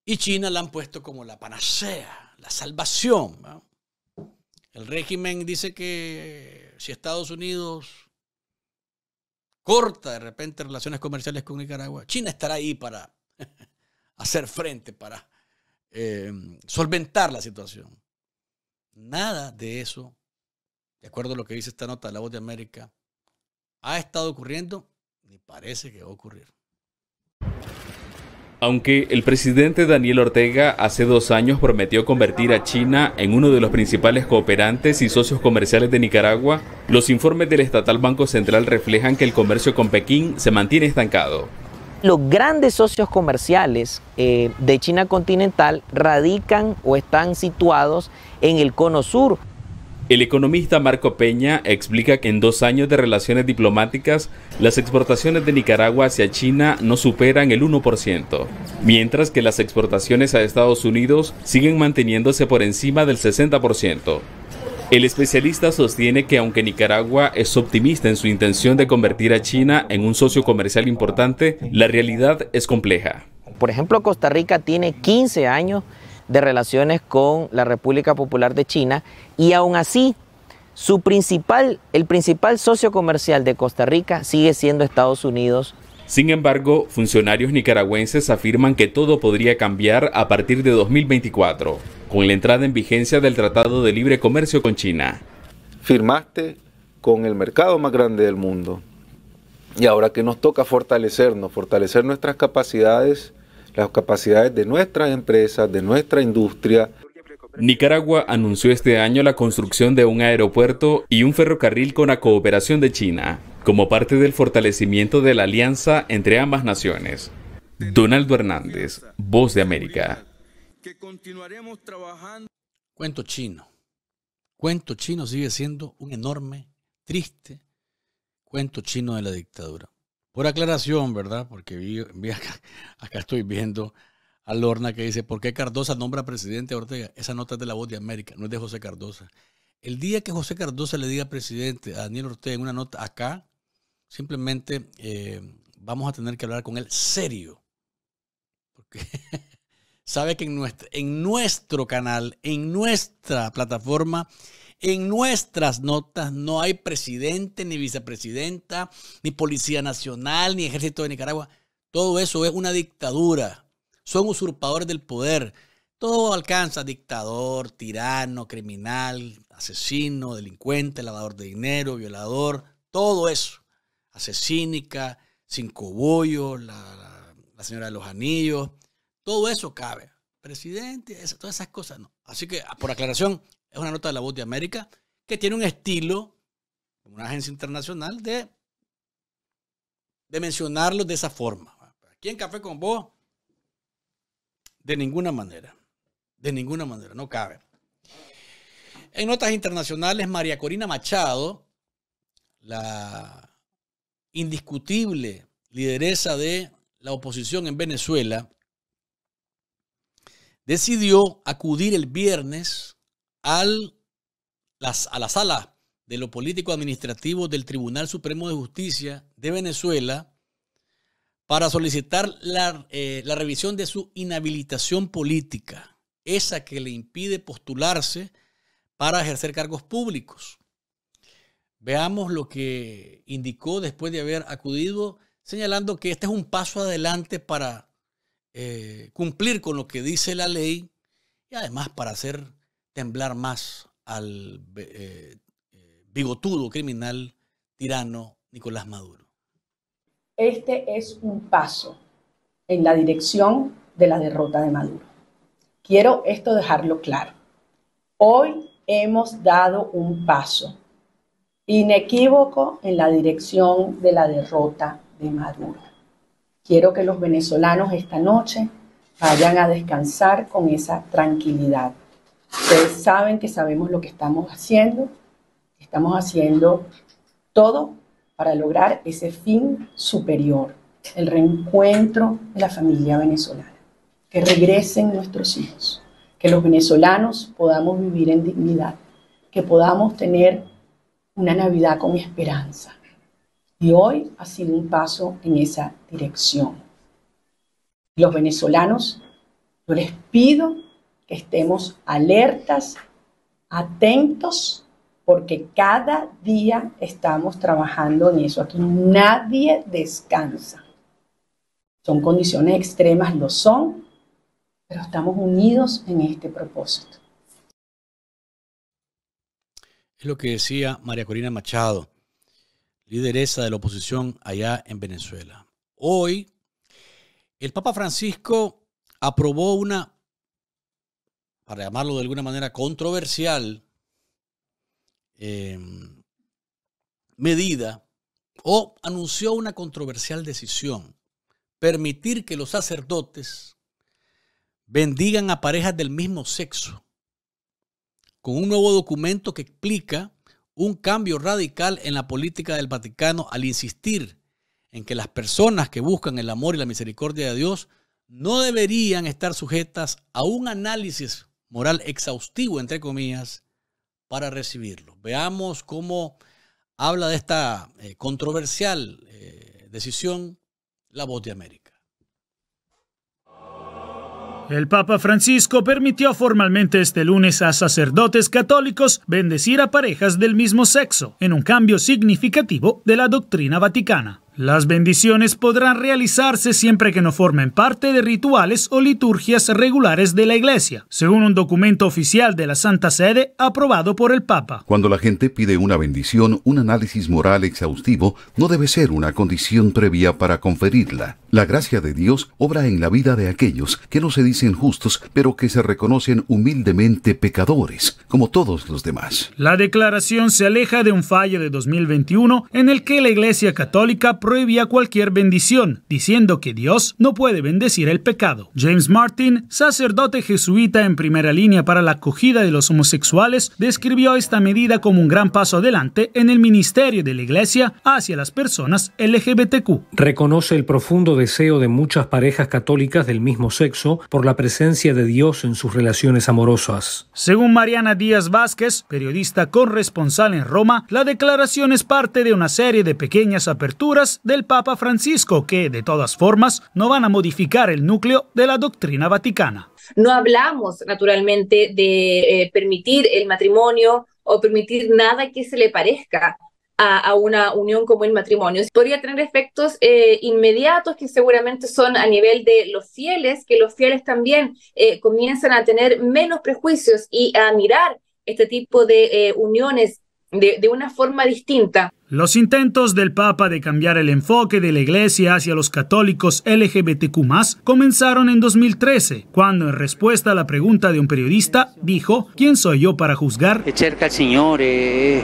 y China la han puesto como la panacea, la salvación. El régimen dice que si Estados Unidos corta de repente relaciones comerciales con Nicaragua, China estará ahí para [LAUGHS] hacer frente, para eh, solventar la situación. Nada de eso, de acuerdo a lo que dice esta nota de La Voz de América, ha estado ocurriendo ni parece que va a ocurrir. Aunque el presidente Daniel Ortega hace dos años prometió convertir a China en uno de los principales cooperantes y socios comerciales de Nicaragua, los informes del estatal Banco Central reflejan que el comercio con Pekín se mantiene estancado. Los grandes socios comerciales eh, de China continental radican o están situados en el cono sur. El economista Marco Peña explica que en dos años de relaciones diplomáticas, las exportaciones de Nicaragua hacia China no superan el 1%, mientras que las exportaciones a Estados Unidos siguen manteniéndose por encima del 60%. El especialista sostiene que aunque Nicaragua es optimista en su intención de convertir a China en un socio comercial importante, la realidad es compleja. Por ejemplo, Costa Rica tiene 15 años de relaciones con la República Popular de China y aún así su principal, el principal socio comercial de Costa Rica sigue siendo Estados Unidos. Sin embargo, funcionarios nicaragüenses afirman que todo podría cambiar a partir de 2024, con la entrada en vigencia del Tratado de Libre Comercio con China. Firmaste con el mercado más grande del mundo. Y ahora que nos toca fortalecernos, fortalecer nuestras capacidades las capacidades de nuestras empresas, de nuestra industria. Nicaragua anunció este año la construcción de un aeropuerto y un ferrocarril con la cooperación de China, como parte del fortalecimiento de la alianza entre ambas naciones. Donaldo Hernández, Voz de América. Cuento chino. Cuento chino sigue siendo un enorme, triste cuento chino de la dictadura. Por aclaración, ¿verdad? Porque [LAUGHS] acá, estoy viendo a Lorna que dice, ¿por qué Cardosa nombra presidente a Ortega? Esa nota es de la voz de América, no es de José Cardosa. El día que José Cardosa le diga presidente a Daniel Ortega en una nota acá, simplemente eh, vamos a tener que hablar con él serio. Porque [LAUGHS] sabe que en nuestro canal, en nuestra plataforma, en nuestras notas no hay presidente, ni vicepresidenta, ni Policía Nacional, ni Ejército de Nicaragua. Todo eso es una dictadura. Son usurpadores del poder. Todo alcanza dictador, tirano, criminal, asesino, delincuente, lavador de dinero, violador, todo eso. Asesínica, sin bollos, la, señora de los anillos, todo eso cabe. Presidente, todas esas cosas no. Así que, por aclaración, es una nota de la voz de América que tiene un estilo, una agencia internacional, de, de mencionarlos de esa forma. Aquí en Café con Vos, de ninguna manera, de ninguna manera, no cabe. En notas internacionales, María Corina Machado, la indiscutible lideresa de la oposición en Venezuela, decidió acudir el viernes al, las, a la sala de lo político administrativo del Tribunal Supremo de Justicia de Venezuela para solicitar eh, la, revisión de su inhabilitación política, esa que le impide postularse para ejercer cargos públicos. Veamos lo que indicó después de haber acudido, señalando que este es un paso adelante para eh, cumplir con lo que dice la ley y además para hacer temblar más al eh, eh, bigotudo criminal tirano Nicolás Maduro. Este es un paso en la dirección de la derrota de Maduro. Quiero esto dejarlo claro. Hoy hemos dado un paso inequívoco en la dirección de la derrota de Maduro. Quiero que los venezolanos esta noche vayan a descansar con esa tranquilidad. Ustedes saben que sabemos lo que estamos haciendo, estamos haciendo todo para lograr ese fin superior, el reencuentro de la familia venezolana, que regresen nuestros hijos, que los venezolanos podamos vivir en dignidad, que podamos tener una Navidad con esperanza. Y hoy ha sido un paso en esa dirección. Los venezolanos, yo les pido estemos alertas, atentos, porque cada día estamos trabajando en eso. Aquí nadie descansa. Son condiciones extremas, lo son, pero estamos unidos en este propósito. Es lo que decía María Corina Machado, lideresa de la oposición allá en Venezuela. Hoy, el Papa Francisco aprobó una para llamarlo de alguna manera, controversial em, medida o anunció una controversial decisión, permitir que los sacerdotes bendigan a parejas del mismo sexo, con un nuevo documento que explica un cambio radical en la política del Vaticano al insistir en que las personas que buscan el amor y la misericordia de Dios no deberían estar sujetas a un análisis moral exhaustivo, entre comillas, para recibirlo. Veamos cómo habla de esta eh, controversial eh, decisión la voz de América. El Papa Francisco permitió formalmente este lunes a sacerdotes católicos bendecir a parejas del mismo sexo, en un cambio significativo de la doctrina vaticana. Las bendiciones podrán realizarse siempre que no formen parte de rituales o liturgias regulares de la Iglesia, según un documento oficial de la Santa Sede aprobado por el Papa. Cuando la gente pide una bendición, un análisis moral exhaustivo no debe ser una condición previa para conferirla. La gracia de Dios obra en la vida de aquellos que no se dicen justos, pero que se reconocen humildemente pecadores, como todos los demás. La declaración se aleja de un fallo de 2021 en el que la Iglesia Católica prohibía cualquier bendición, diciendo que Dios no puede bendecir el pecado. James Martin, sacerdote jesuita en primera línea para la acogida de los homosexuales, describió esta medida como un gran paso adelante en el ministerio de la Iglesia hacia las personas LGBTQ. Reconoce el profundo deseo de muchas parejas católicas del mismo sexo por la presencia de Dios en sus relaciones amorosas. Según Mariana Díaz Vázquez, periodista corresponsal en Roma, la declaración es parte de una serie de pequeñas aperturas del Papa Francisco, que de todas formas no van a modificar el núcleo de la doctrina vaticana. No hablamos naturalmente de eh, permitir el matrimonio o permitir nada que se le parezca a, una unión como el matrimonio. Podría tener efectos eh, inmediatos que seguramente son a nivel de los fieles, que los fieles también eh, comienzan a tener menos prejuicios y a mirar este tipo de uniones de, una forma distinta. Los intentos del Papa de cambiar el enfoque de la Iglesia hacia los católicos LGBTQ comenzaron en 2013, cuando en respuesta a la pregunta de un periodista dijo, ¿quién soy yo para juzgar? cerca Señor eh,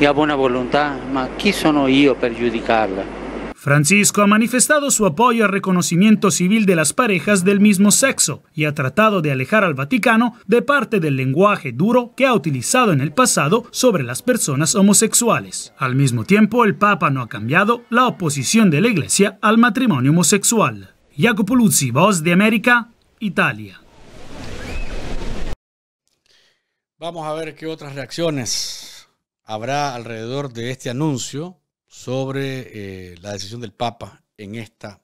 y a buena ma chi sono io per giudicarla? Francisco ha manifestado su apoyo al reconocimiento civil de las parejas del mismo sexo y ha tratado de alejar al Vaticano de parte del lenguaje duro que ha utilizado en el pasado sobre las personas homosexuales. Al mismo tiempo, el Papa no ha cambiado la oposición de la Iglesia al matrimonio homosexual. Jacopo Luzzi, Voz de América, Italia. Vamos a ver qué otras reacciones habrá alrededor de este anuncio sobre eh, la decisión del Papa en esta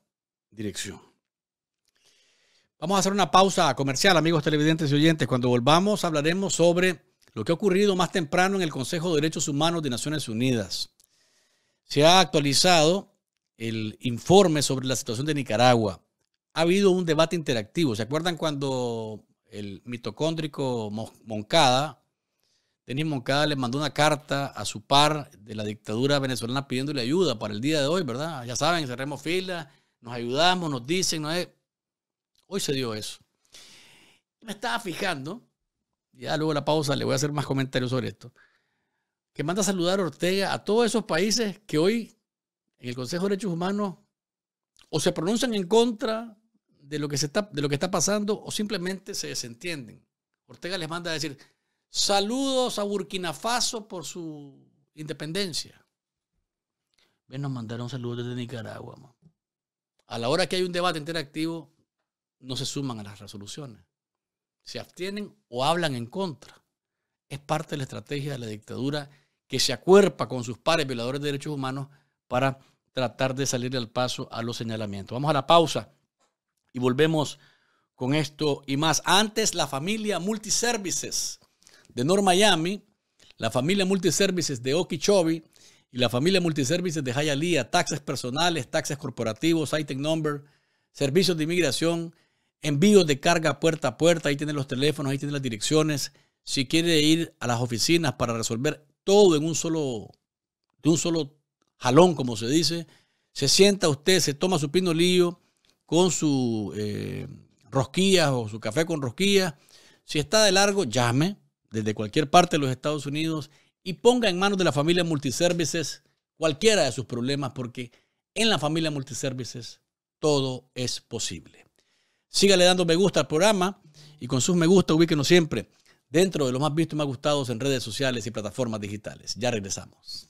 dirección. Vamos a hacer una pausa comercial, amigos televidentes y oyentes. Cuando volvamos hablaremos sobre lo que ha ocurrido más temprano en el Consejo de Derechos Humanos de Naciones Unidas. Se ha actualizado el informe sobre la situación de Nicaragua. Ha habido un debate interactivo. ¿Se acuerdan cuando el mitocóndrico Moncada Denis Moncada le mandó una carta a su par de la dictadura venezolana pidiéndole ayuda para el día de hoy, ¿verdad? Ya saben, cerremos filas, nos ayudamos, nos dicen, no eh, Hoy se dio eso. Me estaba fijando, ya luego la pausa le voy a hacer más comentarios sobre esto, que manda a saludar a Ortega a todos esos países que hoy en el Consejo de Derechos Humanos o se pronuncian en contra de lo que, se está, de lo que está pasando o simplemente se desentienden. Ortega les manda a decir, Saludos a Burkina Faso por su independencia. Ven, nos mandaron saludos desde Nicaragua. A la hora que hay un debate interactivo, no se suman a las resoluciones. Se abstienen o hablan en contra. Es parte de la estrategia de la dictadura que se acuerpa con sus pares violadores de derechos humanos para tratar de salir al paso a los señalamientos. Vamos a la pausa y volvemos con esto y más. Antes, la familia Multiservices de North Miami, la familia Multiservices de Okeechobee y la familia Multiservices de Hialeah, taxes personales, taxes corporativos, item number, servicios de inmigración, envíos de carga puerta a puerta, ahí tienen los teléfonos, ahí tienen las direcciones. Si quiere ir a las oficinas para resolver todo en un solo, de un solo jalón, como se dice, se sienta usted, se toma su pinolillo con su eh, rosquilla o su café con rosquilla Si está de largo, llame, desde cualquier parte de los Estados Unidos y ponga en manos de la familia Multiservices cualquiera de sus problemas, porque en la familia Multiservices todo es posible. Sígale dando me gusta al programa y con sus me gusta ubíquenos siempre dentro de los más vistos y más gustados en redes sociales y plataformas digitales. Ya regresamos.